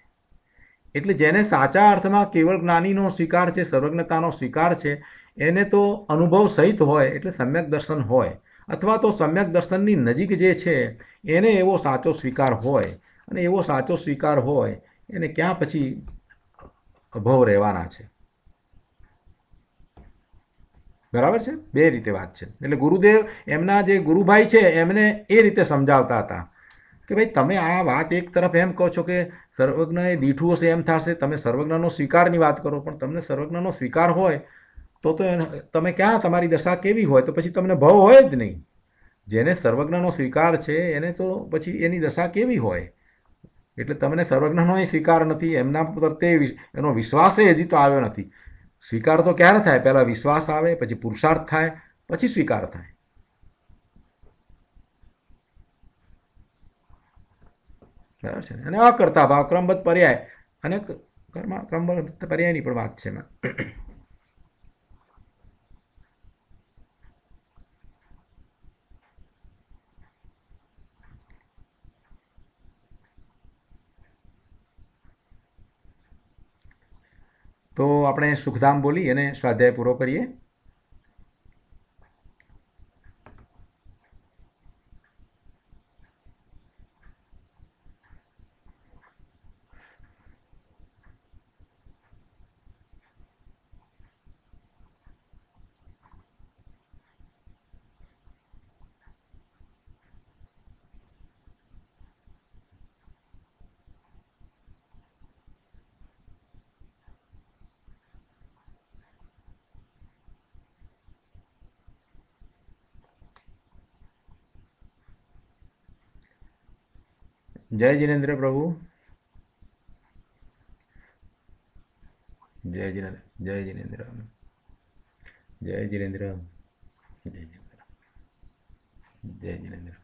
એટલે જેને સાચા અર્થમાં કેવળ જ્ઞાનીનો સ્વીકાર છે સર્વજ્ઞતાનો સ્વીકાર છે એને તો અનુભવ સહિત હોય એટલે સમ્યક દર્શન હોય અથવા તો સમ્યક દર્શનની નજીક જે છે એને એવો સાચો સ્વીકાર હોય અને એવો સાચો સ્વીકાર હોય એને ક્યાં પછી અભવ રહેવાના છે બરાબર છે બે રીતે વાત છે એટલે ગુરુદેવ એમના જે ગુરુભાઈ છે એમને એ રીતે સમજાવતા હતા કે ભાઈ તમે આ વાત એક તરફ એમ કહો છો કે સર્વજ્ઞ એ દીઠું હશે એમ થશે તમે સર્વજ્ઞનો સ્વીકારની વાત કરો પણ તમને સર્વજ્ઞનો સ્વીકાર હોય તો તો તમે ક્યાં તમારી દશા કેવી હોય તો પછી તમને ભવ હોય જ નહીં જેને સર્વજ્ઞનો સ્વીકાર છે એને તો પછી એની દશા કેવી હોય એટલે તમને સર્વજ્ઞનો એ સ્વીકાર નથી એમના પ્રત્યે એનો વિશ્વાસ હજી તો આવ્યો નથી સ્વીકાર તો ક્યારે થાય પહેલાં વિશ્વાસ આવે પછી પુરુષાર્થ થાય પછી સ્વીકાર થાય બરાબર છે અને અકર્તા ભાવ ક્રમબદ્ધ પર્યાય અને ક્રમબદ્ધ પર્યાયની પણ વાત છે એમાં તો આપણે સુખધામ બોલી અને સ્વાધ્યાય પૂરો કરીએ જય જીનેન્દ્ર પ્રભુ જય જીનેન્દ્ર જય જીનેન્દ્ર જય જીનેન્દ્ર જય જીનેન્દ્ર જય જીનેન્દ્ર